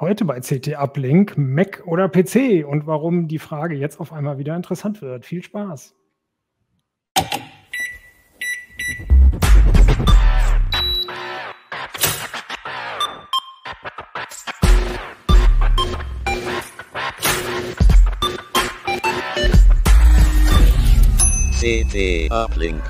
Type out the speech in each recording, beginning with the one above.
Heute bei CT Uplink, Mac oder PC und warum die Frage jetzt auf einmal wieder interessant wird. Viel Spaß! CT Uplink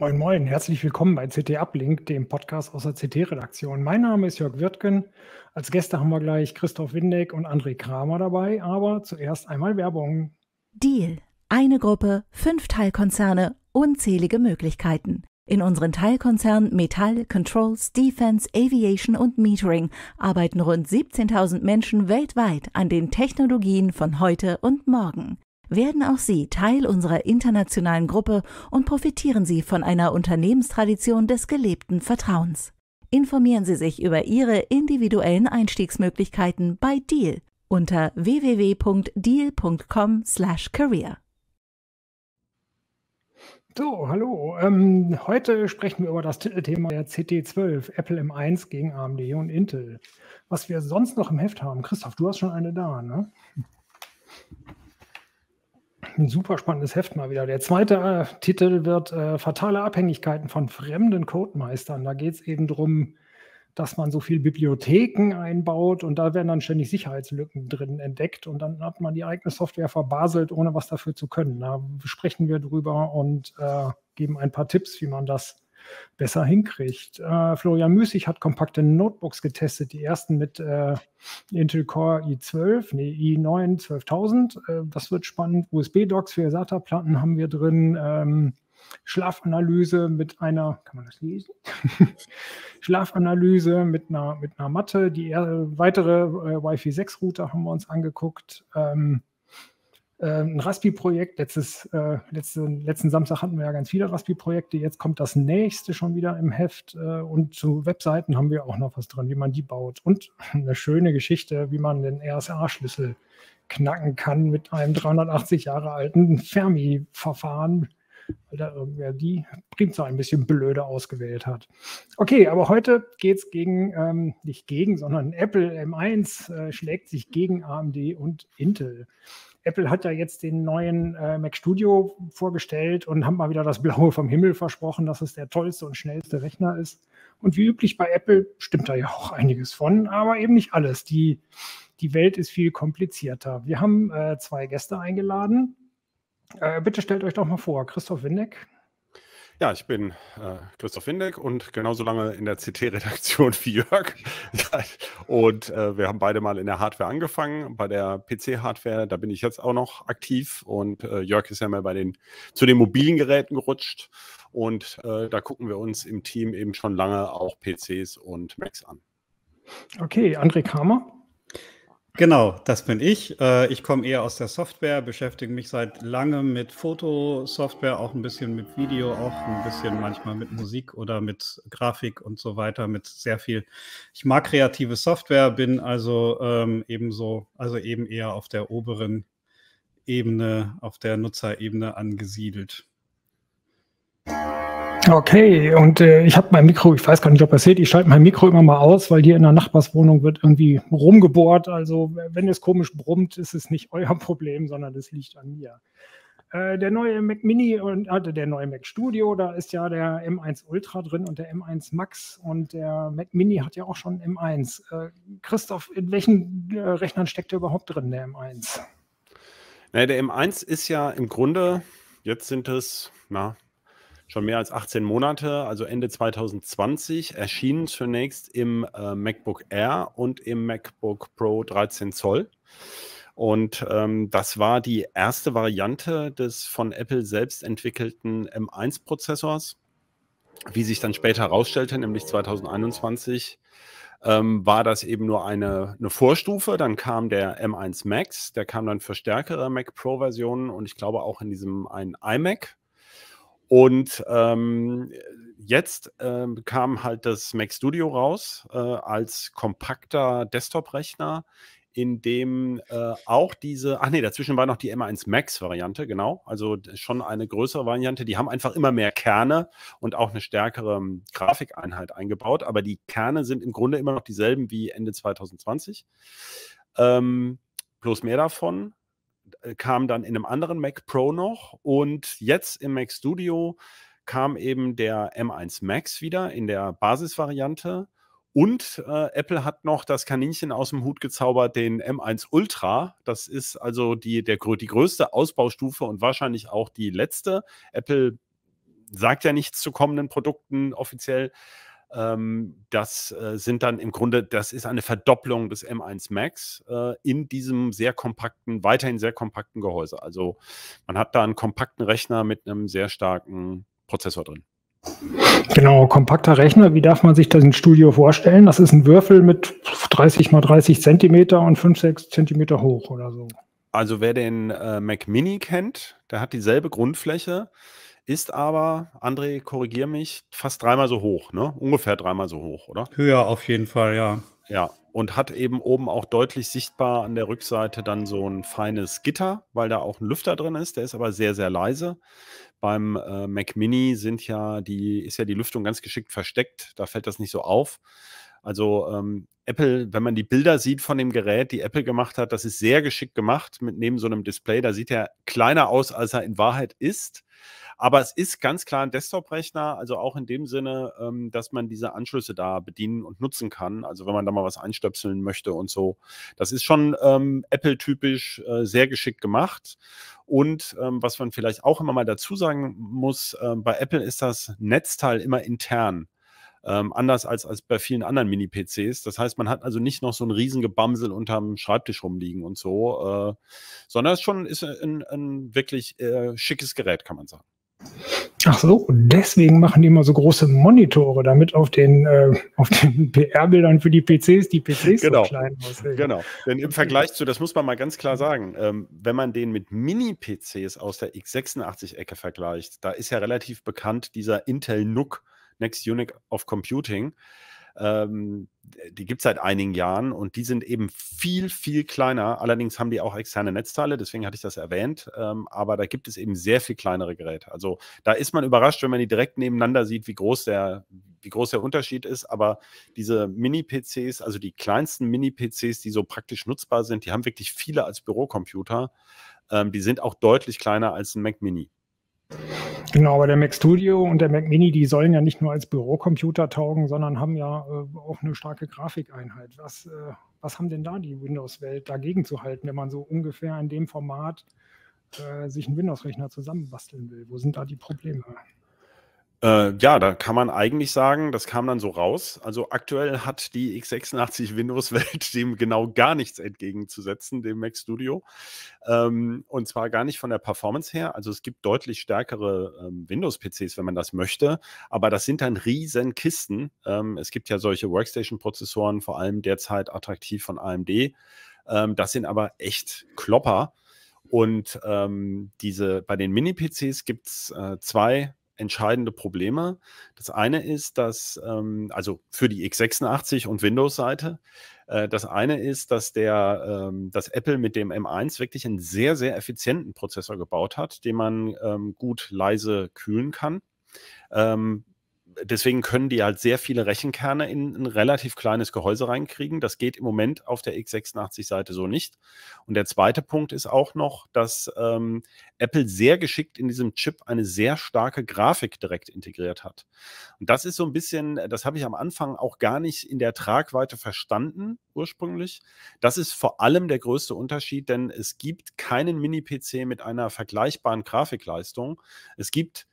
Moin Moin, herzlich willkommen bei CT Uplink, dem Podcast aus der CT-Redaktion. Mein Name ist Jörg Wirtgen. Als Gäste haben wir gleich Christoph Windeck und André Kramer dabei, aber zuerst einmal Werbung. Deal. Eine Gruppe, fünf Teilkonzerne, unzählige Möglichkeiten. In unseren Teilkonzernen Metall, Controls, Defense, Aviation und Metering arbeiten rund 17.000 Menschen weltweit an den Technologien von heute und morgen werden auch Sie Teil unserer internationalen Gruppe und profitieren Sie von einer Unternehmenstradition des gelebten Vertrauens. Informieren Sie sich über Ihre individuellen Einstiegsmöglichkeiten bei Deal unter www.deal.com/career. So, hallo. Ähm, heute sprechen wir über das Titelthema der CT12, Apple M1 gegen AMD und Intel. Was wir sonst noch im Heft haben. Christoph, du hast schon eine da, ne? ein super spannendes Heft mal wieder. Der zweite äh, Titel wird äh, Fatale Abhängigkeiten von fremden Codemeistern. Da geht es eben darum, dass man so viel Bibliotheken einbaut und da werden dann ständig Sicherheitslücken drin entdeckt und dann hat man die eigene Software verbaselt, ohne was dafür zu können. Da sprechen wir drüber und äh, geben ein paar Tipps, wie man das besser hinkriegt. Äh, Florian Müßig hat kompakte Notebooks getestet, die ersten mit äh, Intel Core i12, nee, i9 12000. Äh, das wird spannend. USB-Docs für SATA-Platten haben wir drin. Ähm, Schlafanalyse mit einer, kann man das lesen? Schlafanalyse mit einer, mit einer Matte. Die äh, weitere äh, Wi-Fi 6 Router haben wir uns angeguckt. Ähm, ähm, ein Raspi-Projekt. Letztes, äh, letzte, letzten Samstag hatten wir ja ganz viele Raspi-Projekte. Jetzt kommt das nächste schon wieder im Heft. Äh, und zu Webseiten haben wir auch noch was dran, wie man die baut. Und eine schöne Geschichte, wie man den RSA-Schlüssel knacken kann mit einem 380 Jahre alten Fermi-Verfahren, weil da irgendwer die Primzahl ein bisschen blöde ausgewählt hat. Okay, aber heute geht es gegen, ähm, nicht gegen, sondern Apple M1 äh, schlägt sich gegen AMD und Intel. Apple hat ja jetzt den neuen äh, Mac Studio vorgestellt und haben mal wieder das Blaue vom Himmel versprochen, dass es der tollste und schnellste Rechner ist. Und wie üblich bei Apple stimmt da ja auch einiges von, aber eben nicht alles. Die, die Welt ist viel komplizierter. Wir haben äh, zwei Gäste eingeladen. Äh, bitte stellt euch doch mal vor, Christoph Windeck. Ja, ich bin äh, Christoph Windeck und genauso lange in der CT-Redaktion wie Jörg. und äh, wir haben beide mal in der Hardware angefangen. Bei der PC-Hardware, da bin ich jetzt auch noch aktiv. Und äh, Jörg ist ja mal bei den, zu den mobilen Geräten gerutscht. Und äh, da gucken wir uns im Team eben schon lange auch PCs und Macs an. Okay, André Kramer. Genau, das bin ich. Äh, ich komme eher aus der Software, beschäftige mich seit langem mit Fotosoftware, auch ein bisschen mit Video, auch ein bisschen manchmal mit Musik oder mit Grafik und so weiter, mit sehr viel. Ich mag kreative Software, bin also ähm, ebenso, also eben eher auf der oberen Ebene, auf der Nutzerebene angesiedelt. Okay, und äh, ich habe mein Mikro, ich weiß gar nicht, ob das seht, ich schalte mein Mikro immer mal aus, weil hier in der Nachbarswohnung wird irgendwie rumgebohrt. Also wenn es komisch brummt, ist es nicht euer Problem, sondern es liegt an mir. Äh, der neue Mac Mini und äh, der neue Mac Studio, da ist ja der M1 Ultra drin und der M1 Max und der Mac Mini hat ja auch schon M1. Äh, Christoph, in welchen äh, Rechnern steckt der überhaupt drin, der M1? Naja, der M1 ist ja im Grunde, jetzt sind es, na, schon mehr als 18 Monate, also Ende 2020, erschienen zunächst im äh, MacBook Air und im MacBook Pro 13 Zoll. Und ähm, das war die erste Variante des von Apple selbst entwickelten M1-Prozessors. Wie sich dann später herausstellte, nämlich 2021, ähm, war das eben nur eine, eine Vorstufe. Dann kam der M1 Max, der kam dann für stärkere Mac Pro-Versionen und ich glaube auch in diesem einen iMac und ähm, jetzt äh, kam halt das Mac Studio raus äh, als kompakter Desktop-Rechner, in dem äh, auch diese, ach nee, dazwischen war noch die M1 Max-Variante, genau, also schon eine größere Variante. Die haben einfach immer mehr Kerne und auch eine stärkere ähm, Grafikeinheit eingebaut, aber die Kerne sind im Grunde immer noch dieselben wie Ende 2020. Ähm, bloß mehr davon. Äh, kam dann in einem anderen Mac Pro noch und jetzt im Mac Studio kam eben der M1 Max wieder in der Basisvariante. Und äh, Apple hat noch das Kaninchen aus dem Hut gezaubert, den M1 Ultra. Das ist also die, der, die größte Ausbaustufe und wahrscheinlich auch die letzte. Apple sagt ja nichts zu kommenden Produkten offiziell, ähm, das äh, sind dann im Grunde, das ist eine Verdopplung des M1 Max äh, in diesem sehr kompakten, weiterhin sehr kompakten Gehäuse. Also man hat da einen kompakten Rechner mit einem sehr starken Prozessor drin. Genau, kompakter Rechner. Wie darf man sich das in Studio vorstellen? Das ist ein Würfel mit 30 mal 30 Zentimeter und 5, 6 Zentimeter hoch oder so. Also wer den äh, Mac Mini kennt, der hat dieselbe Grundfläche ist aber, André, korrigier mich, fast dreimal so hoch, ne? Ungefähr dreimal so hoch, oder? Höher auf jeden Fall, ja. Ja, und hat eben oben auch deutlich sichtbar an der Rückseite dann so ein feines Gitter, weil da auch ein Lüfter drin ist, der ist aber sehr, sehr leise. Beim äh, Mac Mini sind ja die, ist ja die Lüftung ganz geschickt versteckt, da fällt das nicht so auf. Also ähm, Apple, wenn man die Bilder sieht von dem Gerät, die Apple gemacht hat, das ist sehr geschickt gemacht mit neben so einem Display. Da sieht er kleiner aus, als er in Wahrheit ist. Aber es ist ganz klar ein Desktop-Rechner, also auch in dem Sinne, ähm, dass man diese Anschlüsse da bedienen und nutzen kann. Also wenn man da mal was einstöpseln möchte und so. Das ist schon ähm, Apple-typisch äh, sehr geschickt gemacht. Und ähm, was man vielleicht auch immer mal dazu sagen muss, äh, bei Apple ist das Netzteil immer intern. Ähm, anders als, als bei vielen anderen Mini-PCs. Das heißt, man hat also nicht noch so ein Riesengebamsel unterm Schreibtisch rumliegen und so, äh, sondern es schon ist ein, ein wirklich äh, schickes Gerät, kann man sagen. Ach so, deswegen machen die immer so große Monitore, damit auf den, äh, den PR-Bildern für die PCs die PCs genau. so klein aussehen. Genau, denn im Vergleich zu, das muss man mal ganz klar sagen, ähm, wenn man den mit Mini-PCs aus der x86-Ecke vergleicht, da ist ja relativ bekannt dieser Intel NUC, Next Unit of Computing. Ähm, die gibt es seit einigen Jahren und die sind eben viel, viel kleiner. Allerdings haben die auch externe Netzteile, deswegen hatte ich das erwähnt. Ähm, aber da gibt es eben sehr viel kleinere Geräte. Also da ist man überrascht, wenn man die direkt nebeneinander sieht, wie groß der, wie groß der Unterschied ist. Aber diese Mini-PCs, also die kleinsten Mini-PCs, die so praktisch nutzbar sind, die haben wirklich viele als Bürocomputer. Ähm, die sind auch deutlich kleiner als ein Mac Mini. Genau, aber der Mac Studio und der Mac Mini, die sollen ja nicht nur als Bürocomputer taugen, sondern haben ja äh, auch eine starke Grafikeinheit. Was, äh, was haben denn da die Windows-Welt dagegen zu halten, wenn man so ungefähr in dem Format äh, sich einen Windows-Rechner zusammenbasteln will? Wo sind da die Probleme? Äh, ja, da kann man eigentlich sagen, das kam dann so raus. Also aktuell hat die x86 Windows-Welt dem genau gar nichts entgegenzusetzen, dem Mac Studio. Ähm, und zwar gar nicht von der Performance her. Also es gibt deutlich stärkere ähm, Windows-PCs, wenn man das möchte. Aber das sind dann riesen Kisten. Ähm, es gibt ja solche Workstation-Prozessoren, vor allem derzeit attraktiv von AMD. Ähm, das sind aber echt Klopper. Und ähm, diese, bei den Mini-PCs gibt es äh, zwei entscheidende Probleme. Das eine ist, dass, ähm, also für die x86 und Windows-Seite, äh, das eine ist, dass, der, ähm, dass Apple mit dem M1 wirklich einen sehr, sehr effizienten Prozessor gebaut hat, den man ähm, gut leise kühlen kann. Ähm, deswegen können die halt sehr viele Rechenkerne in ein relativ kleines Gehäuse reinkriegen. Das geht im Moment auf der x86-Seite so nicht. Und der zweite Punkt ist auch noch, dass ähm, Apple sehr geschickt in diesem Chip eine sehr starke Grafik direkt integriert hat. Und das ist so ein bisschen, das habe ich am Anfang auch gar nicht in der Tragweite verstanden ursprünglich. Das ist vor allem der größte Unterschied, denn es gibt keinen Mini-PC mit einer vergleichbaren Grafikleistung. Es gibt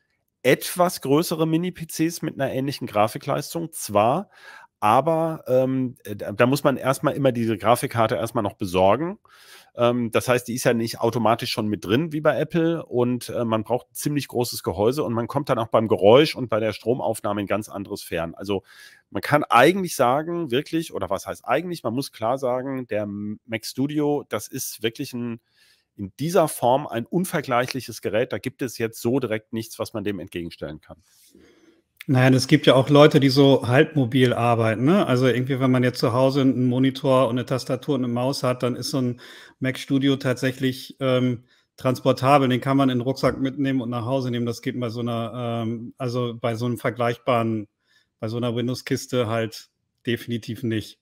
etwas größere Mini-PCs mit einer ähnlichen Grafikleistung, zwar, aber ähm, äh, da muss man erstmal immer diese Grafikkarte erstmal noch besorgen. Ähm, das heißt, die ist ja nicht automatisch schon mit drin wie bei Apple und äh, man braucht ein ziemlich großes Gehäuse und man kommt dann auch beim Geräusch und bei der Stromaufnahme in ganz anderes Fern. Also man kann eigentlich sagen, wirklich, oder was heißt eigentlich, man muss klar sagen, der Mac Studio, das ist wirklich ein in dieser Form ein unvergleichliches Gerät. Da gibt es jetzt so direkt nichts, was man dem entgegenstellen kann. Naja, es gibt ja auch Leute, die so halbmobil arbeiten. Ne? Also irgendwie, wenn man jetzt zu Hause einen Monitor und eine Tastatur und eine Maus hat, dann ist so ein Mac Studio tatsächlich ähm, transportabel. Den kann man in den Rucksack mitnehmen und nach Hause nehmen. Das geht bei so einer, ähm, also bei so einem vergleichbaren, bei so einer Windows-Kiste halt definitiv nicht.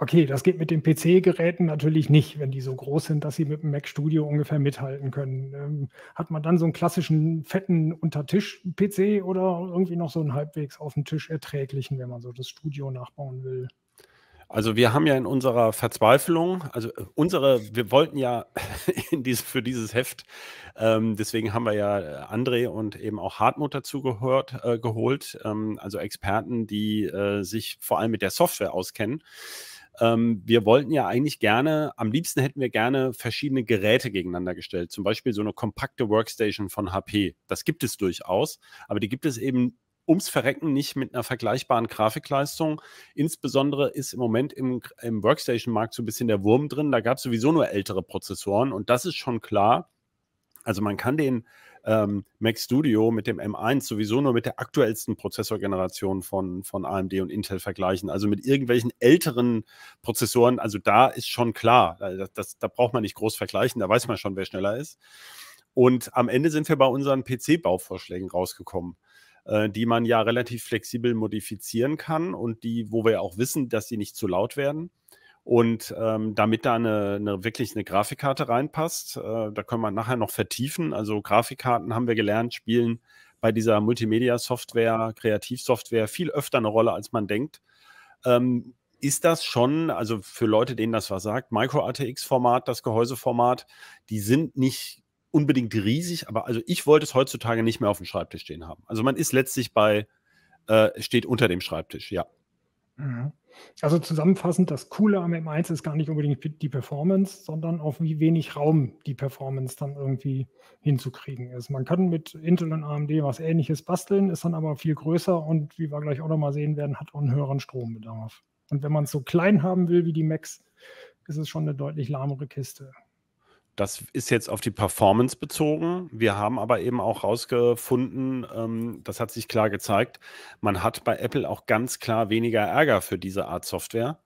Okay, das geht mit den PC-Geräten natürlich nicht, wenn die so groß sind, dass sie mit dem Mac Studio ungefähr mithalten können. Ähm, hat man dann so einen klassischen fetten Untertisch-PC oder irgendwie noch so einen halbwegs auf dem Tisch erträglichen, wenn man so das Studio nachbauen will? Also wir haben ja in unserer Verzweiflung, also äh, unsere, wir wollten ja diese, für dieses Heft, ähm, deswegen haben wir ja äh, André und eben auch Hartmut dazu gehört, äh, geholt, ähm, also Experten, die äh, sich vor allem mit der Software auskennen. Ähm, wir wollten ja eigentlich gerne, am liebsten hätten wir gerne verschiedene Geräte gegeneinander gestellt. Zum Beispiel so eine kompakte Workstation von HP. Das gibt es durchaus, aber die gibt es eben ums Verrecken nicht mit einer vergleichbaren Grafikleistung. Insbesondere ist im Moment im, im Workstation-Markt so ein bisschen der Wurm drin. Da gab es sowieso nur ältere Prozessoren und das ist schon klar. Also man kann den ähm, Mac Studio mit dem M1 sowieso nur mit der aktuellsten Prozessorgeneration von, von AMD und Intel vergleichen. Also mit irgendwelchen älteren Prozessoren, also da ist schon klar, äh, das, das, da braucht man nicht groß vergleichen, da weiß man schon, wer schneller ist. Und am Ende sind wir bei unseren PC-Bauvorschlägen rausgekommen äh, die man ja relativ flexibel modifizieren kann und die, wo wir auch wissen, dass sie nicht zu laut werden. Und ähm, damit da eine, eine, wirklich eine Grafikkarte reinpasst, äh, da können wir nachher noch vertiefen. Also Grafikkarten haben wir gelernt, spielen bei dieser Multimedia-Software, Kreativsoftware viel öfter eine Rolle, als man denkt. Ähm, ist das schon, also für Leute, denen das was sagt, Micro-ATX-Format, das Gehäuseformat, die sind nicht unbedingt riesig, aber also ich wollte es heutzutage nicht mehr auf dem Schreibtisch stehen haben. Also man ist letztlich bei, äh, steht unter dem Schreibtisch, ja. Mhm. Also zusammenfassend, das Coole am M1 ist gar nicht unbedingt die Performance, sondern auf wie wenig Raum die Performance dann irgendwie hinzukriegen ist. Man kann mit Intel und AMD was ähnliches basteln, ist dann aber viel größer und wie wir gleich auch nochmal sehen werden, hat auch einen höheren Strombedarf. Und wenn man es so klein haben will wie die Macs, ist es schon eine deutlich lahmere Kiste. Das ist jetzt auf die Performance bezogen. Wir haben aber eben auch herausgefunden, ähm, das hat sich klar gezeigt, man hat bei Apple auch ganz klar weniger Ärger für diese Art Software,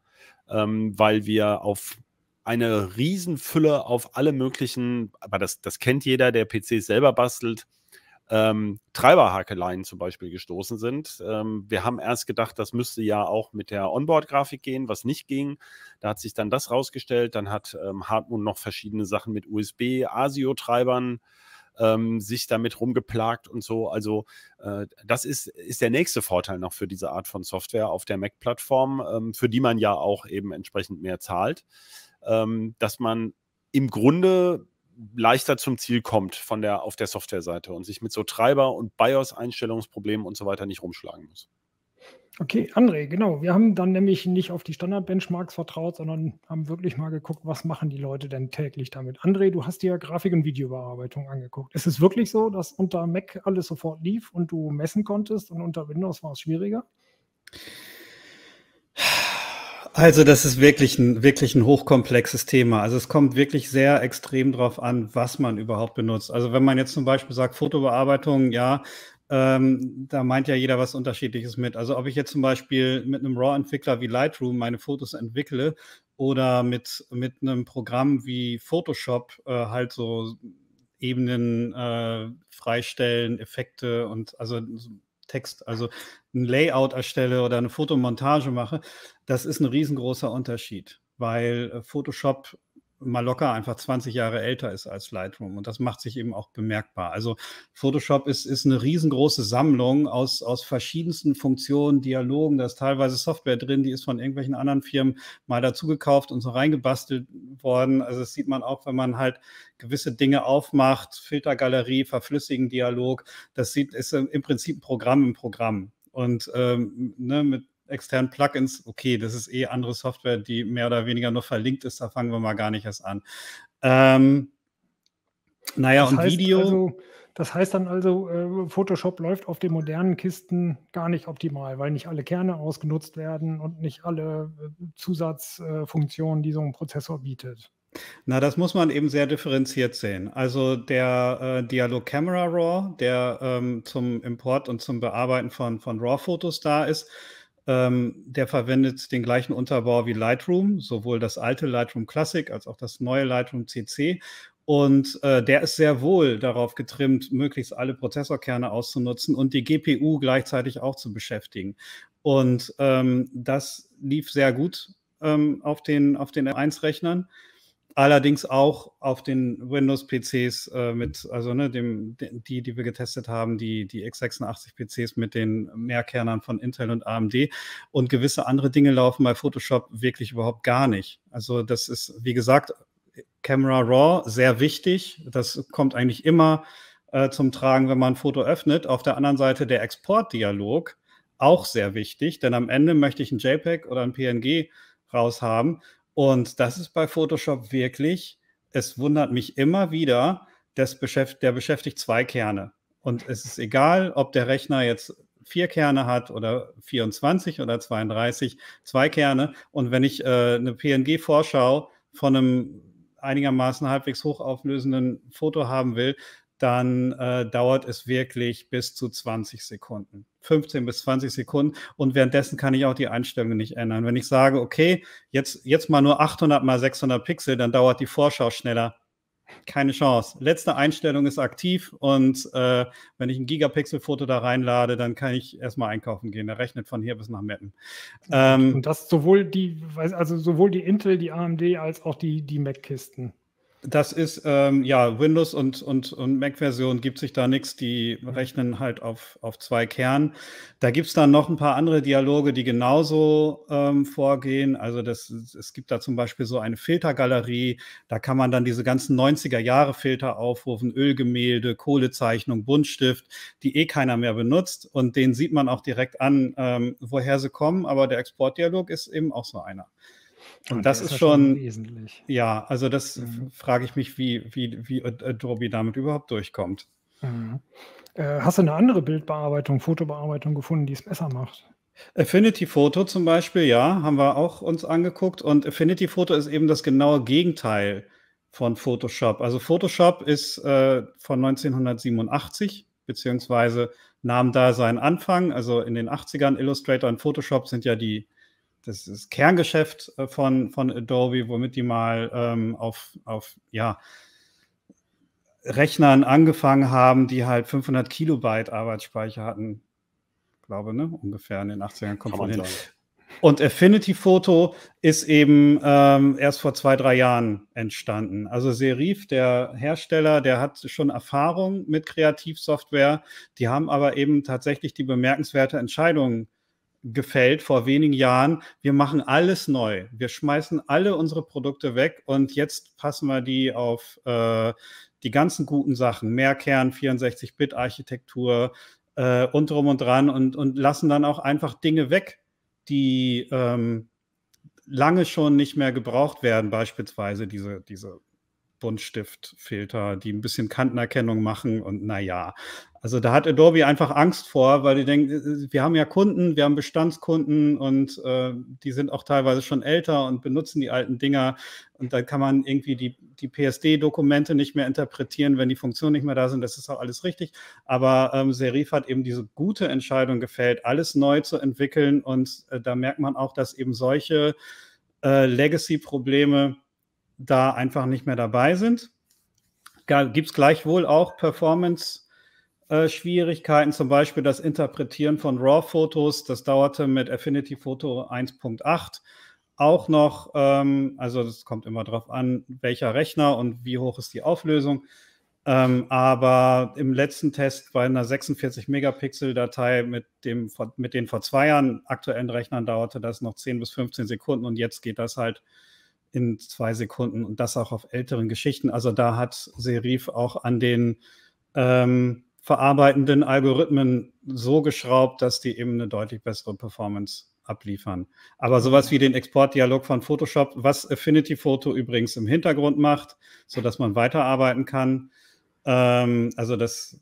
ähm, weil wir auf eine Riesenfülle auf alle möglichen, aber das, das kennt jeder, der PCs selber bastelt, ähm, Treiberhakeleien zum Beispiel gestoßen sind. Ähm, wir haben erst gedacht, das müsste ja auch mit der Onboard-Grafik gehen, was nicht ging. Da hat sich dann das rausgestellt. Dann hat ähm, Hartmut noch verschiedene Sachen mit USB-ASIO-Treibern ähm, sich damit rumgeplagt und so. Also äh, das ist, ist der nächste Vorteil noch für diese Art von Software auf der Mac-Plattform, ähm, für die man ja auch eben entsprechend mehr zahlt, ähm, dass man im Grunde leichter zum Ziel kommt von der, auf der Softwareseite und sich mit so Treiber- und BIOS-Einstellungsproblemen und so weiter nicht rumschlagen muss. Okay, André, genau. Wir haben dann nämlich nicht auf die Standard-Benchmarks vertraut, sondern haben wirklich mal geguckt, was machen die Leute denn täglich damit. André, du hast dir Grafik- und Videobearbeitung angeguckt. Ist es wirklich so, dass unter Mac alles sofort lief und du messen konntest und unter Windows war es schwieriger? Also das ist wirklich ein, wirklich ein hochkomplexes Thema. Also es kommt wirklich sehr extrem drauf an, was man überhaupt benutzt. Also wenn man jetzt zum Beispiel sagt, Fotobearbeitung, ja, ähm, da meint ja jeder was Unterschiedliches mit. Also ob ich jetzt zum Beispiel mit einem RAW-Entwickler wie Lightroom meine Fotos entwickle oder mit, mit einem Programm wie Photoshop äh, halt so Ebenen äh, freistellen, Effekte und also Text, also ein Layout erstelle oder eine Fotomontage mache, das ist ein riesengroßer Unterschied, weil äh, Photoshop mal locker einfach 20 Jahre älter ist als Lightroom. Und das macht sich eben auch bemerkbar. Also Photoshop ist, ist eine riesengroße Sammlung aus, aus verschiedensten Funktionen, Dialogen. Da ist teilweise Software drin, die ist von irgendwelchen anderen Firmen mal dazugekauft und so reingebastelt worden. Also das sieht man auch, wenn man halt gewisse Dinge aufmacht, Filtergalerie, verflüssigen Dialog. Das sieht, ist im Prinzip ein Programm im Programm. Und ähm, ne, mit externen Plugins, okay, das ist eh andere Software, die mehr oder weniger nur verlinkt ist, da fangen wir mal gar nicht erst an. Ähm, naja, das und Video. Also, das heißt dann also, äh, Photoshop läuft auf den modernen Kisten gar nicht optimal, weil nicht alle Kerne ausgenutzt werden und nicht alle äh, Zusatzfunktionen, äh, die so ein Prozessor bietet. Na, das muss man eben sehr differenziert sehen. Also der äh, Dialog Camera Raw, der ähm, zum Import und zum Bearbeiten von, von RAW-Fotos da ist, ähm, der verwendet den gleichen Unterbau wie Lightroom, sowohl das alte Lightroom Classic als auch das neue Lightroom CC. Und äh, der ist sehr wohl darauf getrimmt, möglichst alle Prozessorkerne auszunutzen und die GPU gleichzeitig auch zu beschäftigen. Und ähm, das lief sehr gut ähm, auf den, auf den M1-Rechnern. Allerdings auch auf den Windows-PCs äh, mit, also ne, dem, die, die wir getestet haben, die, die x86-PCs mit den Mehrkernern von Intel und AMD. Und gewisse andere Dinge laufen bei Photoshop wirklich überhaupt gar nicht. Also das ist, wie gesagt, Camera Raw sehr wichtig. Das kommt eigentlich immer äh, zum Tragen, wenn man ein Foto öffnet. Auf der anderen Seite der Exportdialog auch sehr wichtig, denn am Ende möchte ich ein JPEG oder ein PNG raushaben und das ist bei Photoshop wirklich, es wundert mich immer wieder, das beschäftigt, der beschäftigt zwei Kerne. Und es ist egal, ob der Rechner jetzt vier Kerne hat oder 24 oder 32, zwei Kerne. Und wenn ich äh, eine PNG-Vorschau von einem einigermaßen halbwegs hochauflösenden Foto haben will, dann äh, dauert es wirklich bis zu 20 Sekunden. 15 bis 20 Sekunden und währenddessen kann ich auch die Einstellungen nicht ändern. Wenn ich sage, okay, jetzt, jetzt mal nur 800 mal 600 Pixel, dann dauert die Vorschau schneller. Keine Chance. Letzte Einstellung ist aktiv und äh, wenn ich ein Gigapixel-Foto da reinlade, dann kann ich erstmal einkaufen gehen. Er rechnet von hier bis nach Metten. Ähm, und das sowohl die, also sowohl die Intel, die AMD als auch die, die Mac-Kisten. Das ist, ähm, ja, Windows und, und, und Mac-Version gibt sich da nichts. Die rechnen halt auf, auf zwei Kernen. Da gibt es dann noch ein paar andere Dialoge, die genauso ähm, vorgehen. Also das, es gibt da zum Beispiel so eine Filtergalerie. Da kann man dann diese ganzen 90er-Jahre-Filter aufrufen. Ölgemälde, Kohlezeichnung, Buntstift, die eh keiner mehr benutzt. Und den sieht man auch direkt an, ähm, woher sie kommen. Aber der Exportdialog ist eben auch so einer. Und, und das ist, ist schon, wesentlich. Ja, also das mhm. frage ich mich, wie, wie, wie Adobe äh, äh, damit überhaupt durchkommt. Mhm. Äh, hast du eine andere Bildbearbeitung, Fotobearbeitung gefunden, die es besser macht? Affinity Photo zum Beispiel, ja, haben wir auch uns angeguckt. Und Affinity Photo ist eben das genaue Gegenteil von Photoshop. Also Photoshop ist äh, von 1987, beziehungsweise nahm da seinen Anfang. Also in den 80ern Illustrator und Photoshop sind ja die das, das Kerngeschäft äh, von, von Adobe, womit die mal ähm, auf, auf ja, Rechnern angefangen haben, die halt 500 Kilobyte Arbeitsspeicher hatten. Glaube, ne? Ungefähr in den 80ern kommt man hin. Und Affinity Photo ist eben ähm, erst vor zwei, drei Jahren entstanden. Also Serif, der Hersteller, der hat schon Erfahrung mit Kreativsoftware. Die haben aber eben tatsächlich die bemerkenswerte Entscheidung gefällt vor wenigen Jahren, wir machen alles neu. Wir schmeißen alle unsere Produkte weg und jetzt passen wir die auf äh, die ganzen guten Sachen, mehr Kern, 64-Bit-Architektur äh, und drum und dran und, und lassen dann auch einfach Dinge weg, die ähm, lange schon nicht mehr gebraucht werden, beispielsweise diese, diese Buntstiftfilter, die ein bisschen Kantenerkennung machen und naja, also da hat Adobe einfach Angst vor, weil die denken, äh, äh, wir haben ja Kunden, wir haben Bestandskunden und äh, die sind auch teilweise schon älter und benutzen die alten Dinger. Und da kann man irgendwie die, die PSD-Dokumente nicht mehr interpretieren, wenn die Funktionen nicht mehr da sind. Das ist auch alles richtig. Aber ähm, Serif hat eben diese gute Entscheidung gefällt, alles neu zu entwickeln. Und äh, da merkt man auch, dass eben solche äh, Legacy-Probleme da einfach nicht mehr dabei sind. Gibt es gleichwohl auch Performance- probleme äh, Schwierigkeiten, zum Beispiel das Interpretieren von RAW-Fotos. Das dauerte mit Affinity Photo 1.8 auch noch. Ähm, also es kommt immer darauf an, welcher Rechner und wie hoch ist die Auflösung. Ähm, aber im letzten Test bei einer 46-Megapixel-Datei mit, mit den vor zwei Jahren aktuellen Rechnern dauerte das noch 10 bis 15 Sekunden und jetzt geht das halt in zwei Sekunden und das auch auf älteren Geschichten. Also da hat Serif auch an den ähm, verarbeitenden Algorithmen so geschraubt, dass die eben eine deutlich bessere Performance abliefern. Aber sowas wie den Exportdialog von Photoshop, was Affinity Photo übrigens im Hintergrund macht, sodass man weiterarbeiten kann, ähm, also das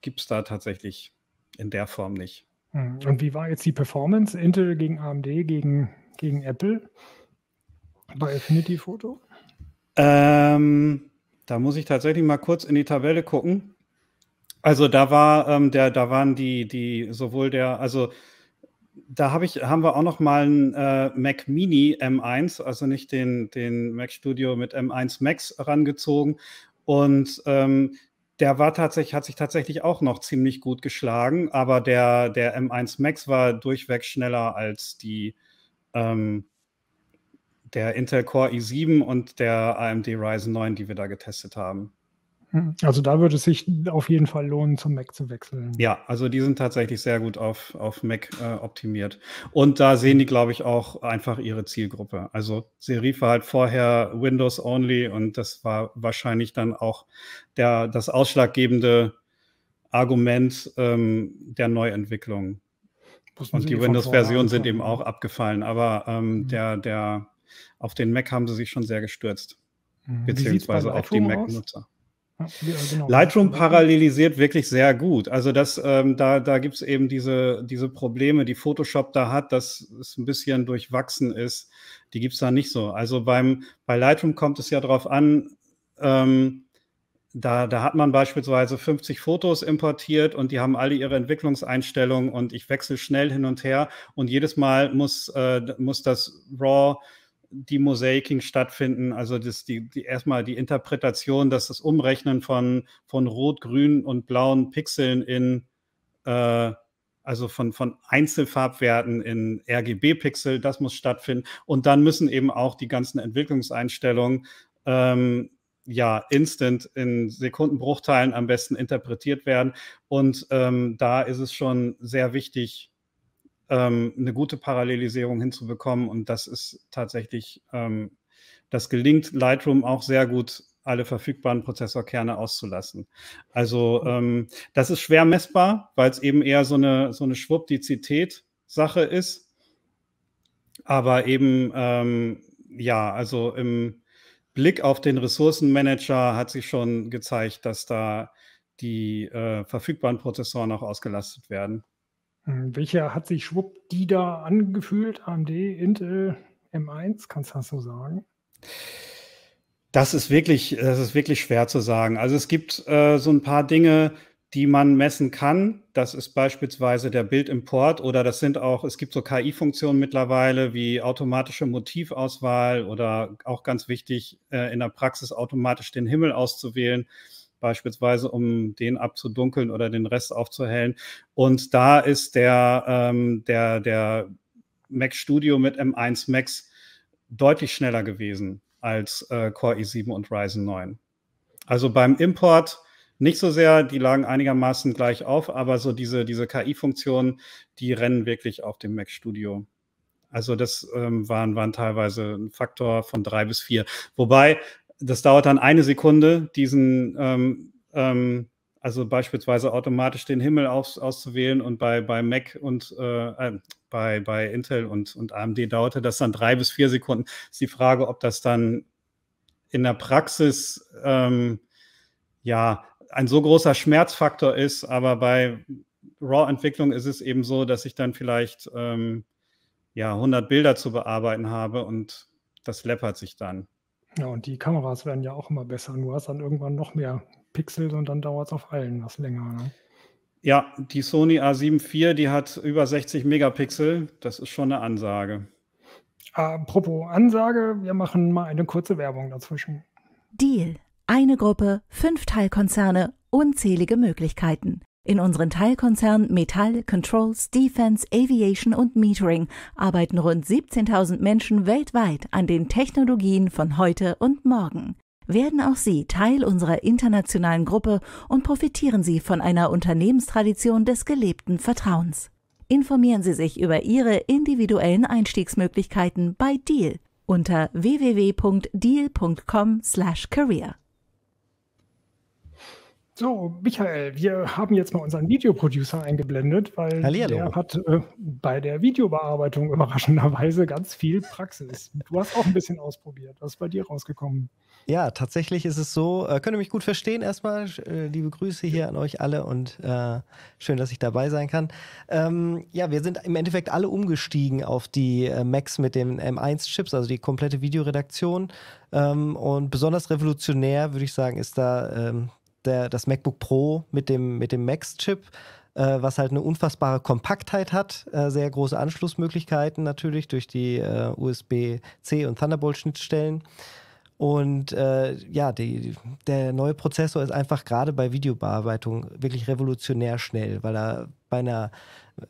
gibt es da tatsächlich in der Form nicht. Hm, und wie war jetzt die Performance Intel gegen AMD gegen, gegen Apple bei Affinity Photo? Ähm, da muss ich tatsächlich mal kurz in die Tabelle gucken. Also da war ähm, der, da waren die, die sowohl der, also da habe ich, haben wir auch noch mal einen äh, Mac Mini M1, also nicht den, den Mac Studio mit M1 Max rangezogen. Und ähm, der war tatsächlich, hat sich tatsächlich auch noch ziemlich gut geschlagen, aber der, der M1 Max war durchweg schneller als die ähm, der Intel Core i7 und der AMD Ryzen 9, die wir da getestet haben. Mhm. Also da würde es sich auf jeden Fall lohnen, zum Mac zu wechseln. Ja, also die sind tatsächlich sehr gut auf, auf Mac äh, optimiert. Und da sehen die, glaube ich, auch einfach ihre Zielgruppe. Also Serif war halt vorher Windows Only und das war wahrscheinlich dann auch der, das ausschlaggebende Argument ähm, der Neuentwicklung. Und die eh Windows-Versionen sind eben auch abgefallen, aber ähm, mhm. der, der, auf den Mac haben sie sich schon sehr gestürzt, mhm. beziehungsweise auf die Mac-Nutzer. Äh, genau. Lightroom parallelisiert wirklich sehr gut. Also das, ähm, da, da gibt es eben diese, diese Probleme, die Photoshop da hat, dass es ein bisschen durchwachsen ist. Die gibt es da nicht so. Also beim, bei Lightroom kommt es ja darauf an, ähm, da, da hat man beispielsweise 50 Fotos importiert und die haben alle ihre Entwicklungseinstellungen und ich wechsle schnell hin und her und jedes Mal muss, äh, muss das RAW die Mosaiking stattfinden, also das, die, die, erstmal die Interpretation, dass das Umrechnen von, von rot, grün und blauen Pixeln in, äh, also von, von Einzelfarbwerten in RGB-Pixel, das muss stattfinden. Und dann müssen eben auch die ganzen Entwicklungseinstellungen ähm, ja, instant in Sekundenbruchteilen am besten interpretiert werden. Und ähm, da ist es schon sehr wichtig, ähm, eine gute Parallelisierung hinzubekommen. Und das ist tatsächlich, ähm, das gelingt Lightroom auch sehr gut, alle verfügbaren Prozessorkerne auszulassen. Also mhm. ähm, das ist schwer messbar, weil es eben eher so eine, so eine Schwuppdizität-Sache ist. Aber eben, ähm, ja, also im Blick auf den Ressourcenmanager hat sich schon gezeigt, dass da die äh, verfügbaren Prozessoren auch ausgelastet werden. Hm, welcher hat sich schwupp die da angefühlt? AMD, Intel, M1? Kannst du das so sagen? Das ist wirklich, das ist wirklich schwer zu sagen. Also es gibt äh, so ein paar Dinge, die man messen kann. Das ist beispielsweise der Bildimport oder das sind auch, es gibt so KI-Funktionen mittlerweile wie automatische Motivauswahl oder auch ganz wichtig äh, in der Praxis automatisch den Himmel auszuwählen beispielsweise, um den abzudunkeln oder den Rest aufzuhellen. Und da ist der, ähm, der, der Mac Studio mit M1 Max deutlich schneller gewesen als äh, Core i7 und Ryzen 9. Also beim Import nicht so sehr, die lagen einigermaßen gleich auf, aber so diese, diese KI-Funktionen, die rennen wirklich auf dem Mac Studio. Also das ähm, waren, waren teilweise ein Faktor von drei bis vier. Wobei das dauert dann eine Sekunde, diesen, ähm, ähm, also beispielsweise automatisch den Himmel aus, auszuwählen und bei, bei Mac und äh, ähm, bei, bei Intel und, und AMD dauerte das dann drei bis vier Sekunden. Ist die Frage, ob das dann in der Praxis ähm, ja ein so großer Schmerzfaktor ist, aber bei RAW-Entwicklung ist es eben so, dass ich dann vielleicht ähm, ja 100 Bilder zu bearbeiten habe und das läppert sich dann. Ja, und die Kameras werden ja auch immer besser. Du hast dann irgendwann noch mehr Pixel und dann dauert es auf allen was länger. Ne? Ja, die Sony A7 IV, die hat über 60 Megapixel. Das ist schon eine Ansage. Apropos Ansage, wir machen mal eine kurze Werbung dazwischen. Deal. Eine Gruppe, fünf Teilkonzerne, unzählige Möglichkeiten. In unseren Teilkonzernen Metall, Controls, Defense, Aviation und Metering arbeiten rund 17.000 Menschen weltweit an den Technologien von heute und morgen. Werden auch Sie Teil unserer internationalen Gruppe und profitieren Sie von einer Unternehmenstradition des gelebten Vertrauens. Informieren Sie sich über Ihre individuellen Einstiegsmöglichkeiten bei Deal unter www.deal.com/career. So, Michael, wir haben jetzt mal unseren Videoproducer eingeblendet, weil Hallihallo. der hat äh, bei der Videobearbeitung überraschenderweise ganz viel Praxis. Du hast auch ein bisschen ausprobiert. Was ist bei dir rausgekommen? Ja, tatsächlich ist es so. Äh, könnt ihr mich gut verstehen erstmal. Äh, liebe Grüße hier an euch alle und äh, schön, dass ich dabei sein kann. Ähm, ja, wir sind im Endeffekt alle umgestiegen auf die äh, Macs mit den M1-Chips, also die komplette Videoredaktion. Ähm, und besonders revolutionär, würde ich sagen, ist da ähm, der, das MacBook Pro mit dem, mit dem Max-Chip, äh, was halt eine unfassbare Kompaktheit hat, äh, sehr große Anschlussmöglichkeiten natürlich durch die äh, USB-C und Thunderbolt-Schnittstellen. Und äh, ja, die, der neue Prozessor ist einfach gerade bei Videobearbeitung wirklich revolutionär schnell, weil er bei einer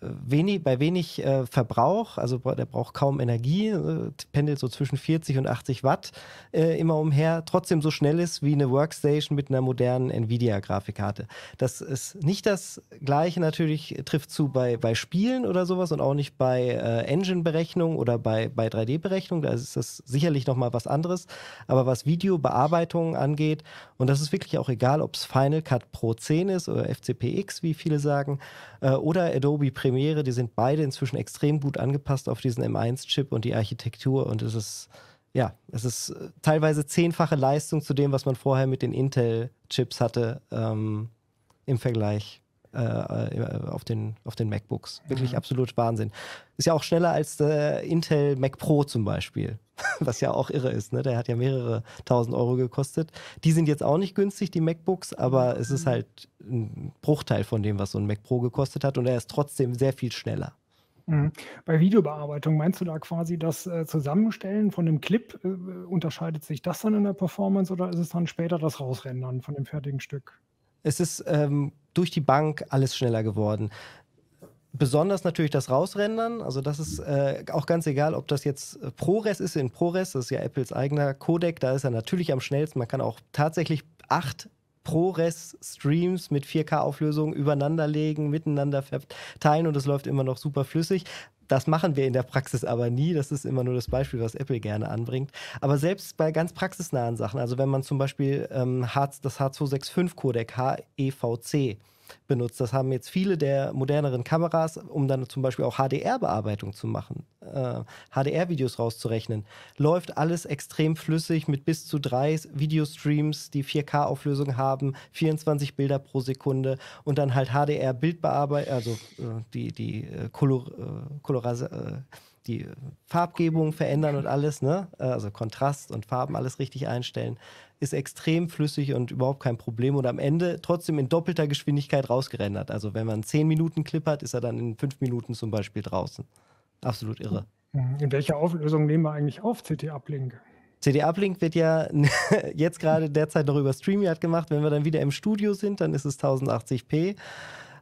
wenig, bei wenig äh, Verbrauch, also der braucht kaum Energie, äh, pendelt so zwischen 40 und 80 Watt äh, immer umher, trotzdem so schnell ist wie eine Workstation mit einer modernen Nvidia-Grafikkarte. Das ist nicht das Gleiche natürlich, trifft zu bei, bei Spielen oder sowas und auch nicht bei äh, Engine-Berechnung oder bei, bei 3D-Berechnung, da ist das sicherlich nochmal was anderes, aber was Videobearbeitung angeht, und das ist wirklich auch egal, ob es Final Cut Pro 10 ist oder FCPX, wie viele sagen, äh, oder Adobe Premiere, Premiere, die sind beide inzwischen extrem gut angepasst auf diesen M1-Chip und die Architektur und es ist, ja, es ist äh, teilweise zehnfache Leistung zu dem, was man vorher mit den Intel-Chips hatte ähm, im Vergleich. Äh, äh, auf, den, auf den MacBooks. Wirklich ja. absolut Wahnsinn. Ist ja auch schneller als der Intel Mac Pro zum Beispiel, was ja auch irre ist. Ne? Der hat ja mehrere tausend Euro gekostet. Die sind jetzt auch nicht günstig, die MacBooks, aber es ist mhm. halt ein Bruchteil von dem, was so ein Mac Pro gekostet hat und er ist trotzdem sehr viel schneller. Mhm. Bei Videobearbeitung meinst du da quasi das äh, Zusammenstellen von dem Clip? unterscheidet sich das dann in der Performance oder ist es dann später das Rausrendern von dem fertigen Stück? Es ist ähm, durch die Bank alles schneller geworden. Besonders natürlich das Rausrendern. Also, das ist äh, auch ganz egal, ob das jetzt äh, ProRes ist in ProRes, das ist ja Apples eigener Codec, da ist er natürlich am schnellsten. Man kann auch tatsächlich acht ProRes-Streams mit 4K-Auflösung legen, miteinander verteilen und es läuft immer noch super flüssig. Das machen wir in der Praxis aber nie. Das ist immer nur das Beispiel, was Apple gerne anbringt. Aber selbst bei ganz praxisnahen Sachen, also wenn man zum Beispiel ähm, das H265-Codec HEVC benutzt. Das haben jetzt viele der moderneren Kameras, um dann zum Beispiel auch HDR-Bearbeitung zu machen, äh, HDR-Videos rauszurechnen. Läuft alles extrem flüssig mit bis zu drei Videostreams, die 4K-Auflösung haben, 24 Bilder pro Sekunde und dann halt HDR-Bildbearbeitung, also äh, die, die äh, Kolor, äh, Kolorase, äh die Farbgebung verändern und alles, ne? Äh, also Kontrast und Farben, alles richtig einstellen, ist extrem flüssig und überhaupt kein Problem und am Ende trotzdem in doppelter Geschwindigkeit rausgerendert. Also wenn man 10 Minuten Clip hat, ist er dann in 5 Minuten zum Beispiel draußen. Absolut irre. Mhm. In welcher Auflösung nehmen wir eigentlich auf CT-Uplink? CD-Uplink wird ja jetzt gerade derzeit noch über StreamYard gemacht. Wenn wir dann wieder im Studio sind, dann ist es 1080p,